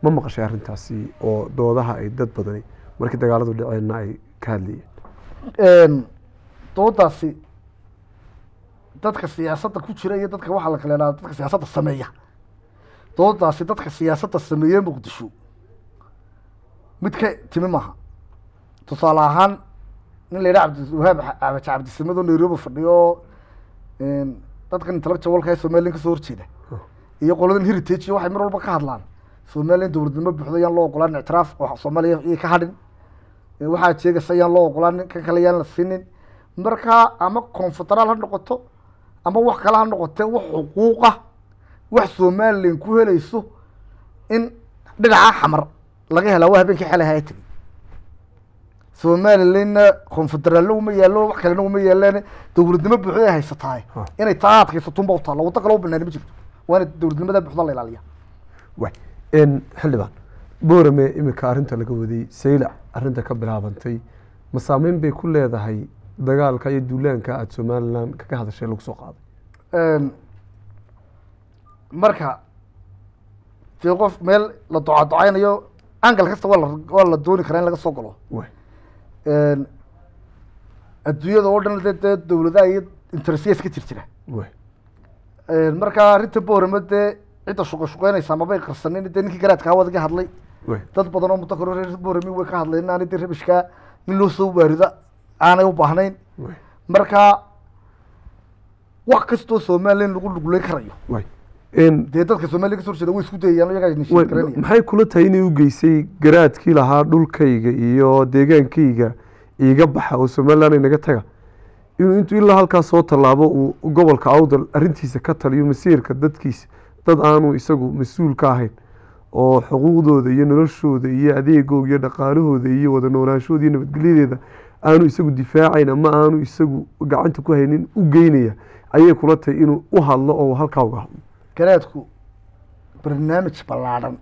ma maqashay arrintaasi oo doodaha ay dad badani markii dagaaladu dhaceenna ay ka hadlayeen doodaasi dadka siyaasadda ku jira iyo dadka waxaa la kala idhahda dadka siyaasadda sameeya doodaasi dadka siyaasadda sameeye muqdisho mid ka timi maaha tusaale ahaan nin la yidhaha cabdiwahaab abaje cabdisamed oo nairobi fadhiyo dadkan talab jawalka ee somalilan kasoo horjeeda oh. iyo qoladan heritage iyo waxay mar walba ka hadlaan somalilan dowladnimo buuxda yaan loo ogolaanin ictiraaf oo soomaaliya iyo ka hadhin waxaa sheegaysa yaan loo ogolaanin kan kale yaan la siinin markaa ama confederaal ha noqoto ama wax kale ha noqote wax xuquuqah wax somaliland ku helayso in dhinaca xamar laga hela waa habeenkii xelaha ay tegay somalilanna koonfederaalna uma yaalo wax kalena uma yaalaan dowladnimo buuxda ay inay taa aad haysatunba waddo waddan u banaani ma jirto waa ina dowladnimada buuxda la ilaaliya way xildhibaan boorame iminka arrinta laga waday sayla arrinta ka bilaabantay ma saameyn bay ku leedahay dagaalka iyo duulaanka aada somalilan kaga hadashay lagu soo qaaday marka fii qof meel la ducaadocaynayo angal kasta waa waa la dooni karaa in laga soo galo adduunyada oo dhan dee dawladaha iyo interestya iska jir jira markaa arrintanba horema dee cidda shuqashuqeynaysa mabay qarsanin dee ninkii garaadka hawada ka hadlay dad badan oo muddo kore reer boorami way ka hadleen aanay dee rabishkaa in loo soo waarida aanay u baahnayn marka wax kastoo somalilan lagu lugleyn karayo dee dadka soomaliya kasoo horjeeda way isku dayayaan maxay kula tahay inay u geysay garaadkii lahaa dhulkayga iyo deegaankayga iiga baxa oo somalilan inaga taga inuu intuu ilaa halkaa soo tallaabo uu gobolka awdal arintiisa ka taliyo masiirka dadkiisa dad aanu isagu mas-uul ka ahayn oo xuquuqdooda iyo noloshooda iyo adeegooda iyo dhaqaalahooda iyo wada noolaanshooda iyo nabadgelyadeeda aanu isagu difaacayn ama aanu isagu gacanta ku haynin u geynaya ayay kula tahay inuu u hadlo oo halkaa uga hadlo garaadku barnaamij ballaadhan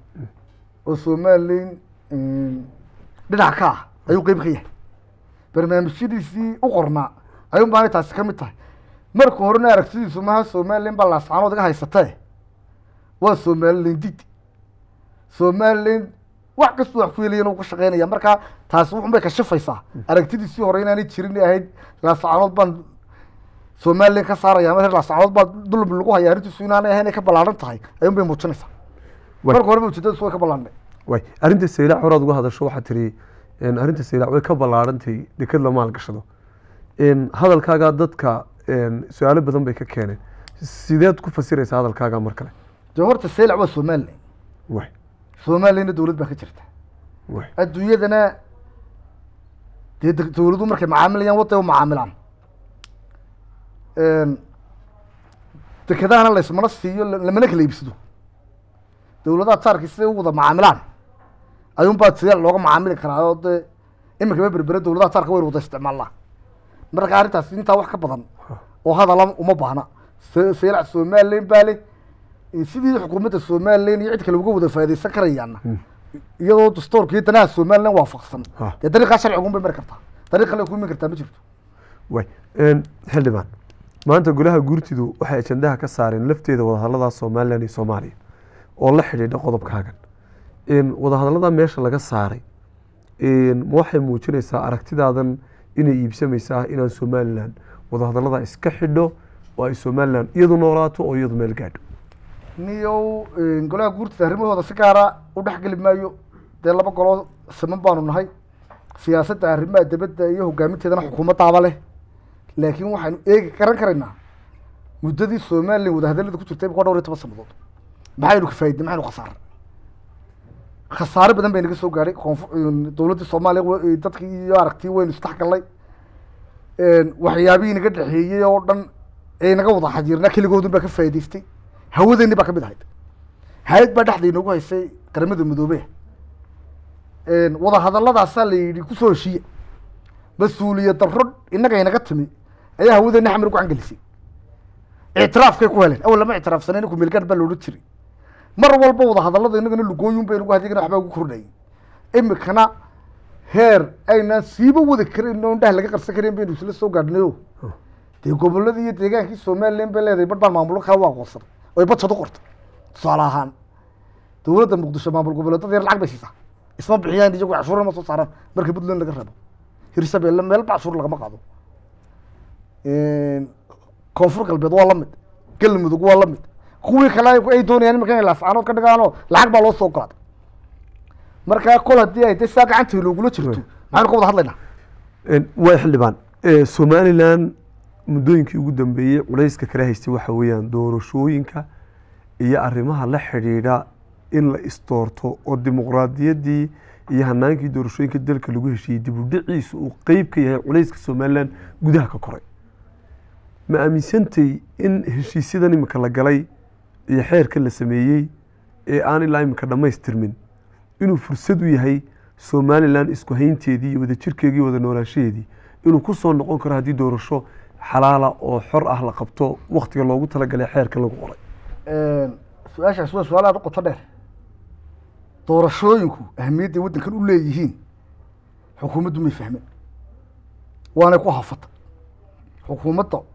oo somalilan ehm, dhinac ka ah ayuu qeyb ka yahay barnaamijyadiisii u qornaa ayuun baanay taasi ka mid tahay marka horena aragtidiisu maaha somalilan baa laascaanood iga haysatae waa somalilan did somalilan wax kastu wax ku helayan ka shaqeynaya markaa taasi wuxun bay kashifaysaa hmm. aragtidiisii hore inaanay jirin ahayd laascaanood baan somalilan ka saaraya mar her sacdood baa dulmi lagu haya arrintiisu inaanay ahayn ay ka ballaaran tahay ayun bay muujinaysaa marka horeba ujeedadsu way ka ballaarnay way arrinta saylac horaad uga hadasho waxaad tiri arrinta saylac way ka ballaarantay dekad la maalgashado hadalkaagaa dadka su-aalo badan bay ka keeneen sideed ku fasiraysaa hadalkaagaa mar kale de horta saylac waa somalilan way somalilana dowlad baa ka jirta adduunyadana dee dowladu markay macaamilayaan wadan u macaamilaan dekadahana laysmana siiyo lamana kala iibsado dawladaha taarkii siday u wada macaamilaan ayuun baa looga macaamili karaa oo dee iminkaba berbere dawladaha taarka waynu wada isticmaalnaa markaa arrintaasi intaa wax ka badan oo hadala uma baahna seelac somalilan baa le sidii xukuumadda somalilan iyo cid kale uga wada faa'idaysan karayaana hmm. iyadoo dastuurka iyo danaha somalilan waafaqsan dee dariiqaa sharciga un bay mari kartaa dariiq kale kumari kartaa ma jirto way xildhibaan maanta golaha guurtidu waxay ajandaha ka saareen lafteeda wadahadalada somalilan iyo soomaaliya oo la xidhiidha qodobkaagan wadahadalada meesha laga saaray waxay muujinaysaa aragtidaadan inay iibsamaysaa inaan somalilan wadahadalada iska xidho oo ay somalilan iyadu noolaato oo iyadu meel gaadho niyow golaha guurtida arrimahooda si gaara u dhexgeli maayo dee laba goloo siman baanu nahay siyaasadda arrimaha dibadda iyo hogaaminteedana xukuumaddaaba leh laakiin waxaynu eegi garan karaynaa muddadii somalilan wadahadallada ku jirtay ko dhowr iyo toban sanadood maxaynu kafaaiday maxaynu khasaara khasaare badan bay naga soo gaadhay koonfu dowladdii soomaaliya dadkii iyo aragtii waynu isdhexgallay waxyaabihii naga dhexeeyey oo dhan ee naga wada xajiirnaa keligoodun baa ka faa'idaystay hawadeeni baa ka mid ahayd hay-ad baa dhexda inoogu haysay qaramada midoobeha wada hadalladaasaa la yidhi kusoo heshiiya mas-uuliya darro innaga inaga timi ayaa hawadeena xamar ku cangelisay ictiraafkay ku heleen awal lama ictiraafsana ninku meelgaadh baa loodhan jiray mar walba wada hadallada inagana lugooyun ba inagu hadyagana waxbaa ugu kordhayay imikana heer aynaan siiba wada karan oon dhah laga qarsan karin baynu isla soo gaadhnayo dee gobolladii iyo deegaankii somalilan bay leedahay badh baa maamulo kale waa oy badshad u qortay tusaale ahaan dowladda muqdisho maamul goboleedyada yar lacag bay siisaa isma bixiyaan iyagu cashuurna ma soo saaraan marka puntland laga rabo hirshabeelle meelba cashuur lagama qaado koonfur galbeed waa lamid galmudug waa lamid kuwii kale ay doonayaan imanka inay laascaanood ka dhigaanoo lacag baa loo soo goada markaa kol haddii ay de saa gacanta loogula jirto maxaynu ka wada hadlaynaa waa xildhibaan somalilan muddooyinkii ugu dambeeyey culayska kala haystay waxa weeyaan doorashooyinka iyo arrimaha la xidhiidha in la istoorto oo dimuqraadiyaddii iyo hanaankii doorashooyinka dalka lagu heshiiyey dib u dhiciisu uu qeyb ka yahay culayska somalilan gudaha ka koray ma aaminsantay in heshiisyadan imika la galay iyo xeerka la sameeyey ee aan ilaa imika dhammaystirmin inuu fursad u yahay somalilan isku haynteedii iyo wadajirkeegii wada noolaanshaheedii inuu ku soo noqon karo haddii doorasho xalaala oo xor ah la qabto waktiga loogu talagalay xeerka lagu qoray su-aashaas waa su-aal aada qoto dheer doorashooyinku ahamiyadday waddankan u leeyihiin xukuumaddu may fahmeen waanay ku hafata xukuumadda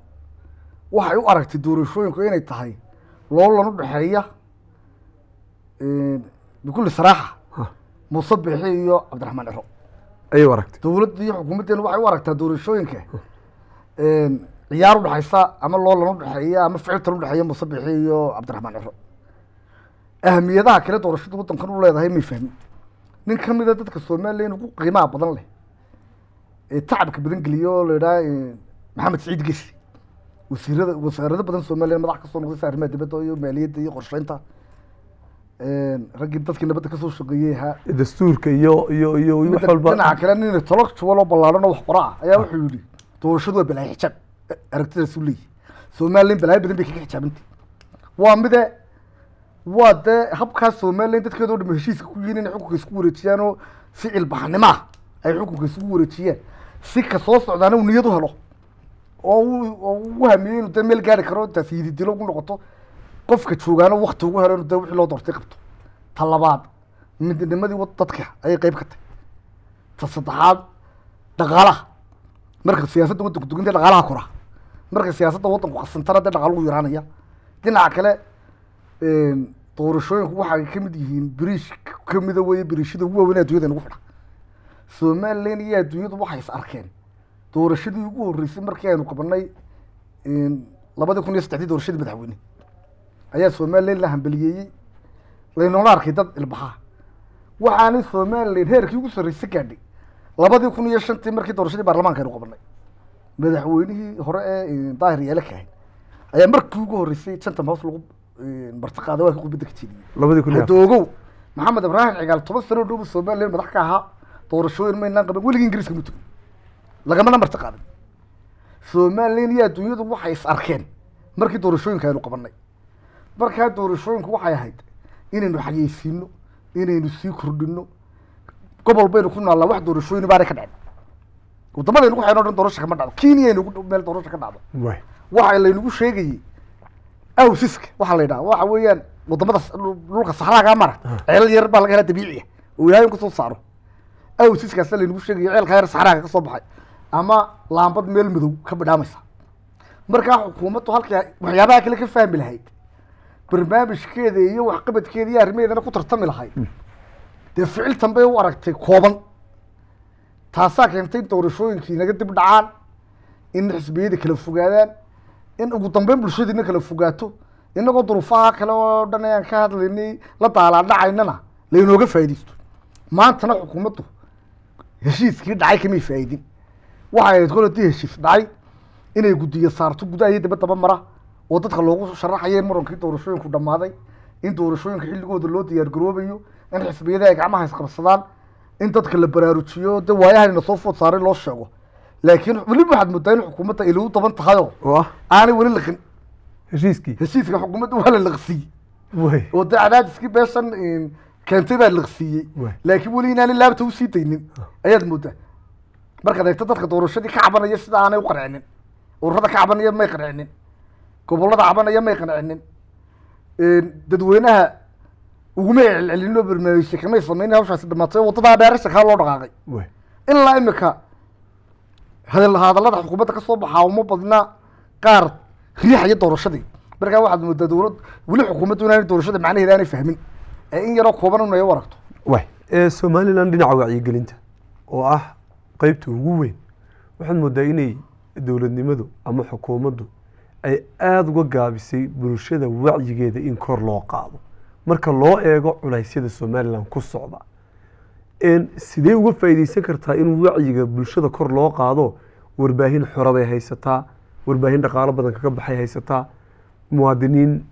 waxay u aragtay doorashooyinku inay tahay loolan u dhexeeya bikulli saraaxa muuse bixi iyo cabdiraxmaan ciro ayay aragtay dowladda iyo xukuumaddeena waxay u aragtaa doorashooyinka ciyaar udhexaysa ama loolan udhexeeya ama ficiltan dhexeeya muuse bixi iyo cabdiraxmaan ciro ahmiyadaha kale doorashada waddankan u leedahay may fahmin nin ka mida ah dadka soomaaliya in ugu qiimaha badan leh ee tacabka badan geliyo la yidhaha maxamed saciid gesi wasiirada wasaarado badan somalilan madax kasoo noqday saarimaha dibadda iyo maaliyadda iyo qorsheynta raggii dadkii nabadda kasoo shaqeeyey ahaa dastuurka iyo iyo iyo wax walba dhinaca kale nin talo juwaloo ballaadhanoo wax qora ah ayaa wuxuu yidhi doorashadu waa balaayo xijaab e, aragtidaasuu leeyahy somalilan balaayo badan bay kaga xijaabantay waa mide waa dee habkaas somalilan dadkeeda o dham heshiiska ku yihiin inay xukunka isku wareejiyaan oo ficil baxnimo ah, ay xukunka isugu wareejiyaan si ka soo socdaana uu niyad u helo oo ugu hamiyey inu de meel gaari karo inta yididilo ugu noqoto qofka joogaano wakti ugu helo inu de wixii loo doortay qabto ta labaad midnimadii dadka ayay qeyb ka tahy ta saddexaad dhaqaalaha marka siyaasadda waddanku duginta dhaqaalaha koraa marka siyaasadda waddanku khasantana dee dhaqaalugu yaraanaya dhinaca kale doorashooyinku waxay kamid yihiin biriish kamida weye biriishada ugu waaweyn addunyada nagu xidha somalilan iyo adduunyadu waxay is arkeen doorashadii ugu horreysay markii aynu qabanay labadii kun iyo saddexdii doorashadii madaxweyne ayaa somalilan la hambeliyeeyey laynoola arkay dad ilbaxaa waxaanay somalilan heerkii ugu sarreysay gaadhay labadii kun iyo shantii markii doorashadii baarlamaanka aynu qabanay madaxweynihii hore ee daahir yeele ayaa markii ugu horreysay shantan hoos lagu martiqaaday waa ka qubadda labadii kun hadoogow maxamed ibraahim cigaal toban sano dhowba somalilan madax ka ahaa doorashooyin maynaan qaban weligii ingiriiska ma tugin lagama nambarta qaadan somalilan iyo adduunyadu waxay is arkeen markii doorashooyinka aynu qabanay markaa doorashooyinku waxay ahayd inaynu xayeysiino inaynu sii kordhino gobol baynu ku naallaa wax doorashooyin baanay ka dhacda waddamadaynu ku xeyn o dhan doorasha kama dhacdo kenya aynugu meel doorasha ka dhacdo waxa laynagu sheegayey awsiska waxaa la yidhaha waxa weeyaan waddamada dhulka saxraagaa mara ah. ceelal yar baa laga helaa dabiiciya oo ilaahay kasoo saaro awsiskaasa laynagu sheegaya ceelkaa yar saxraaga ka baxay ama laambad meel madow ka bidhaamaysa markaa xukuumaddu halkaa waxyaabaha kale ka fahmi lahayd barnaamijkeeda iyo waxqabadkeeda iyo arrimaheedana ku tartami lahayd hmm. dee ficiltan bay u aragtay kooban taasaa keentay in doorashooyinkii naga dib dhacaan in xisbiyada kala fogaadaan in ugu dambeyn bulshadiina kala fogaato inagoo duruufaha kale oo dhan aan ka hadlaynay la daalaadhacaynana laynooga faa'iidaysto maantana xukuumaddu heshiiskii dhacay kamay faa'iidin waxay ahayd qolatii heshiis dhacay inay guddiyo saarto gudaha iyo dabadaba mara oo dadka loogu sharaxayeen murankii doorashooyinku dhammaaday in doorashooyinka xilligooda loo diyaar garoobayo in xisbiyadaha ay gacmaha isqabsadaan in dadka la baraarujiyo de waayahayna soo food saaray loo sheego oh. laakiin weliba waxaad moodaa in xukuumadda ilogu daban tahayoo aanay weli liqin heshiiskii heshiiska xukuumadda waa la liqsiiyey oo de cadaadiskii meeshan keentay baa liqsiiyey laakiin weli inaanay laabta usii daynin ayaad moodaa markaad eegto dadka doorashadii ka cabanaya sida aanay u uqancinin ururada ka cabanaya may qancinin gobolada cabanaya may qancinin dadweynaha uguma celcelinoo barnaamijka kamay samayn hawshaasi dhamaatay wadadaa dheera shakaa loo dhaqaaqay ilaa imika hadallada xukuumadda kasoo baxaa uma badna qaar riixaya doorashadii markaa waxaad moodaa dowlad weli xukuumaddu inaana doorashada macnaheeda aanay fahmin ee in yaroo kooban inay u aragto somalilan dhinaca wacyigelinta oo ah qeybta ugu weyn waxaad moodaa inay dowladnimadu ama xukuumaddu ay aada uga gaabisay bulshada wacyigeeda in kor loo qaado marka loo eego culaysyada somalilan ku socda sidee uga faa'iideysan kartaa in wacyiga bulshada kor loo qaado warbaahin xora bay haysataa warbaahin dhaqaalo badan kaga baxay haysataa muwaadiniin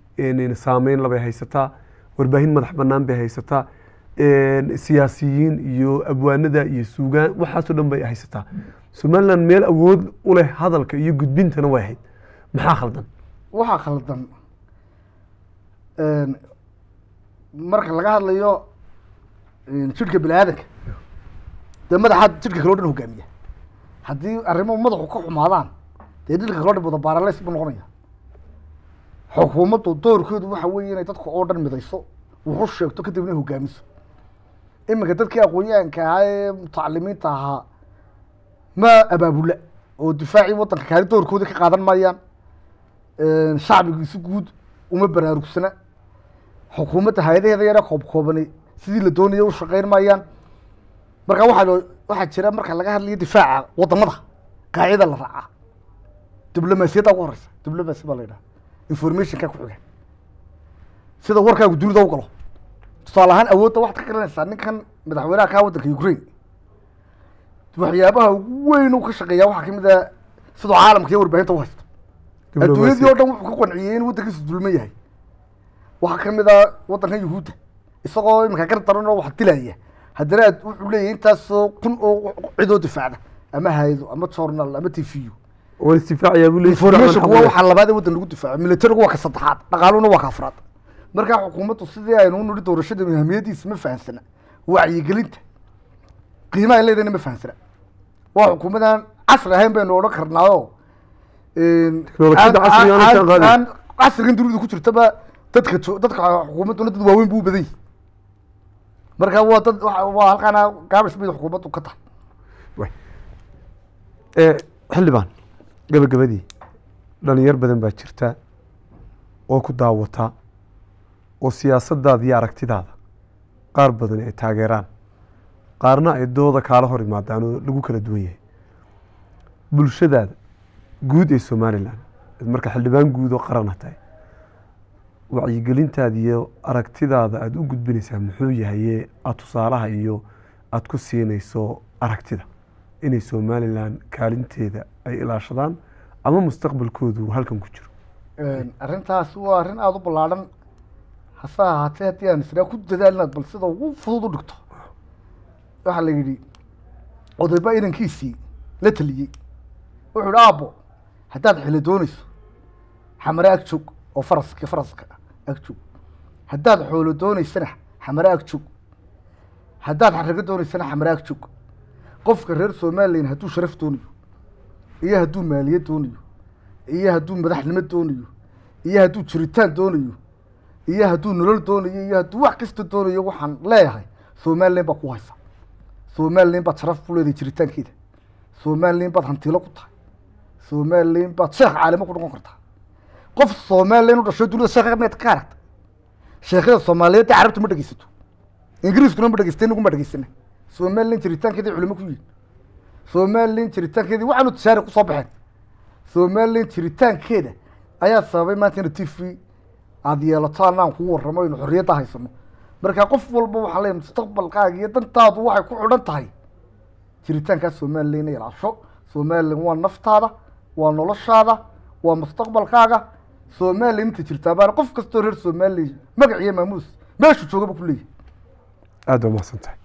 saameyn labay haysataa warbaahin madax bannaan bay haysataa siyaasiyiin iyo abwaanada iyo suugaan waxaasoo dhan bay haysataa somaliland meel awood u leh hadalka iyo gudbintana way ahayd maxaa khaldan waxaa khaldan marka laga hadlayo jirka bini aadanka dee madaxaa jirka kaleo dhan hogaamiya haddii arrimo madaxu ka xumaadaan dee dhilka kaleo dhan wadabaarales buu noqonaya xukuumaddu doorkeedu waxa weeye inay dadka oo dhan midayso wuxuu sheegto kadib inay hogaamiso iminka dadkii aqoon-yahanka ahaa ee mutacalimiinta ahaa ma abaabula oo difaacii wadanka kaali doorkooda ka qaadan maayaan shacbigii si guud uma baraarugsana xukuumadda hay-adaheeda yare koobkoobani sidii la doonaya u shaqeyn maayaan marka waaa waxaa jira marka laga hadlayo difaaca waddamada qaacida la raaca diblomaasiyadda ugu horeysa diblomaasi baa la yidhaha informationkaa ku xiga sida warkaagu dunida u galo tusaale ahaan awoodda waxaad ka garanaysaa ninkan madaxweynaha ka waddanka ukraine waxyaabaha ugu weyn ka shaqeeyaa waxaa kamid a ah siduu caalamka iyo warbaahinta u haysta adduunyadii o dhan wuxuu ka qanciyey in waddankiisu dulman yahay waxaa kamid a ah waddankan yuhuudda isagoo iminka garab daran oo wax dilaya haddana wuxuu leeyahay intaasoo kun oo cidoo difaacda ama haydo ama journal ama t v u waa isdifaacayaa buu leeyahay informationku waa labaad ee waddan lagu difaaco militarigu waa ka saddexaad dhaqaaluna waa ka afraad markaa xukuumaddu sidii aynu nuri doorashada ahmiyadiisa ma fahamsana wacyigelinta qiimaha leedana ma fahamsana waa xukuumadaan casri ahayn baynu odhan karnaaoo aan casrigan dunidu ku jirtaba dadka dadka xukuumadduna dad waaweyn buu badan yahy markaa waa dad waa halkaana gaabish bay xukuumaddu ka tahay eh, xildhibaan gabagabadii dhalinyar badan baa jirta oo ku daawataa oo siyaasadaada iyo aragtidaada qaar badani ay taageeraan qaarna ay dooda kaala hor imaadaan oo lagu kala duwan yahay bulshadaada guud ee somalilan marka xildhibaan guud oo qaran tahay wacyigelintaada iyo aragtidaada aada u gudbinaysaa muxuu yahaye aada tusaalaha iyo aada ku siinayso aragtida inay somalilan kaalinteeda ay ilaashadaan ama mustaqbalkoodu halkan ku jiro arintaas waa arrin aada u ballaadhan hase ahaatee haddii aan isnaa ku dadaal inaad bal sida ugu fudud u dhigto waxaa la yidhi odayba inankiisii la taliyey wuxuu ihi aabo haddaad xilo doonayso xamare ag joog oo faraska faraska ag joog haddaad xoolo doonaysana xamare ag joog haddaad xarago doonaysana xamare ag joog qofka reer somalilan hadduu sharaf doonayo iyo hadduu maaliye doonayo iyo hadduu madaxnimo doonayo iyo hadduu jiritaan doonayo iyo hadduu nolol doonayo iyo hadduu wax kasta doonayo waxaan leeyahay somalilan baa ku haysa somalilan baad sharaf ku leedahay jiritaankeeda somalilan baad hantiilo ku tahay somalilan baad sheekh caalimo ku noqon kartaa qof somalilan u dhasho dunida sheekh miyaad ka aragta sheekhada soomaaliyeed ee carabta ma dhegeysato ingiriiskuna ma dhegeysta inagu ma dhegeysanay somalilan jiritaankeedii culimo ku yihin somalilan jiritaankeedii waxaanu tashaari kusoo baxeen somalilan jiritaankeeda ayaa sababay maanta inay t v aada yeelataan aan kuu warramo aynu xoriyadda haysano marka qof walba waxaa leeyahay mustaqbalkaaga iyo dantaadu waxay ku xidhan tahay jiritaankaa somalilan ilaasho somalilan waa naftaada waa noloshaada waa mustaqbalkaaga somalilan inta jirtaa baana qof kastoo reer somalilan iyo maamuus meeshu joogaba ku leeyahay aada waa mahadsan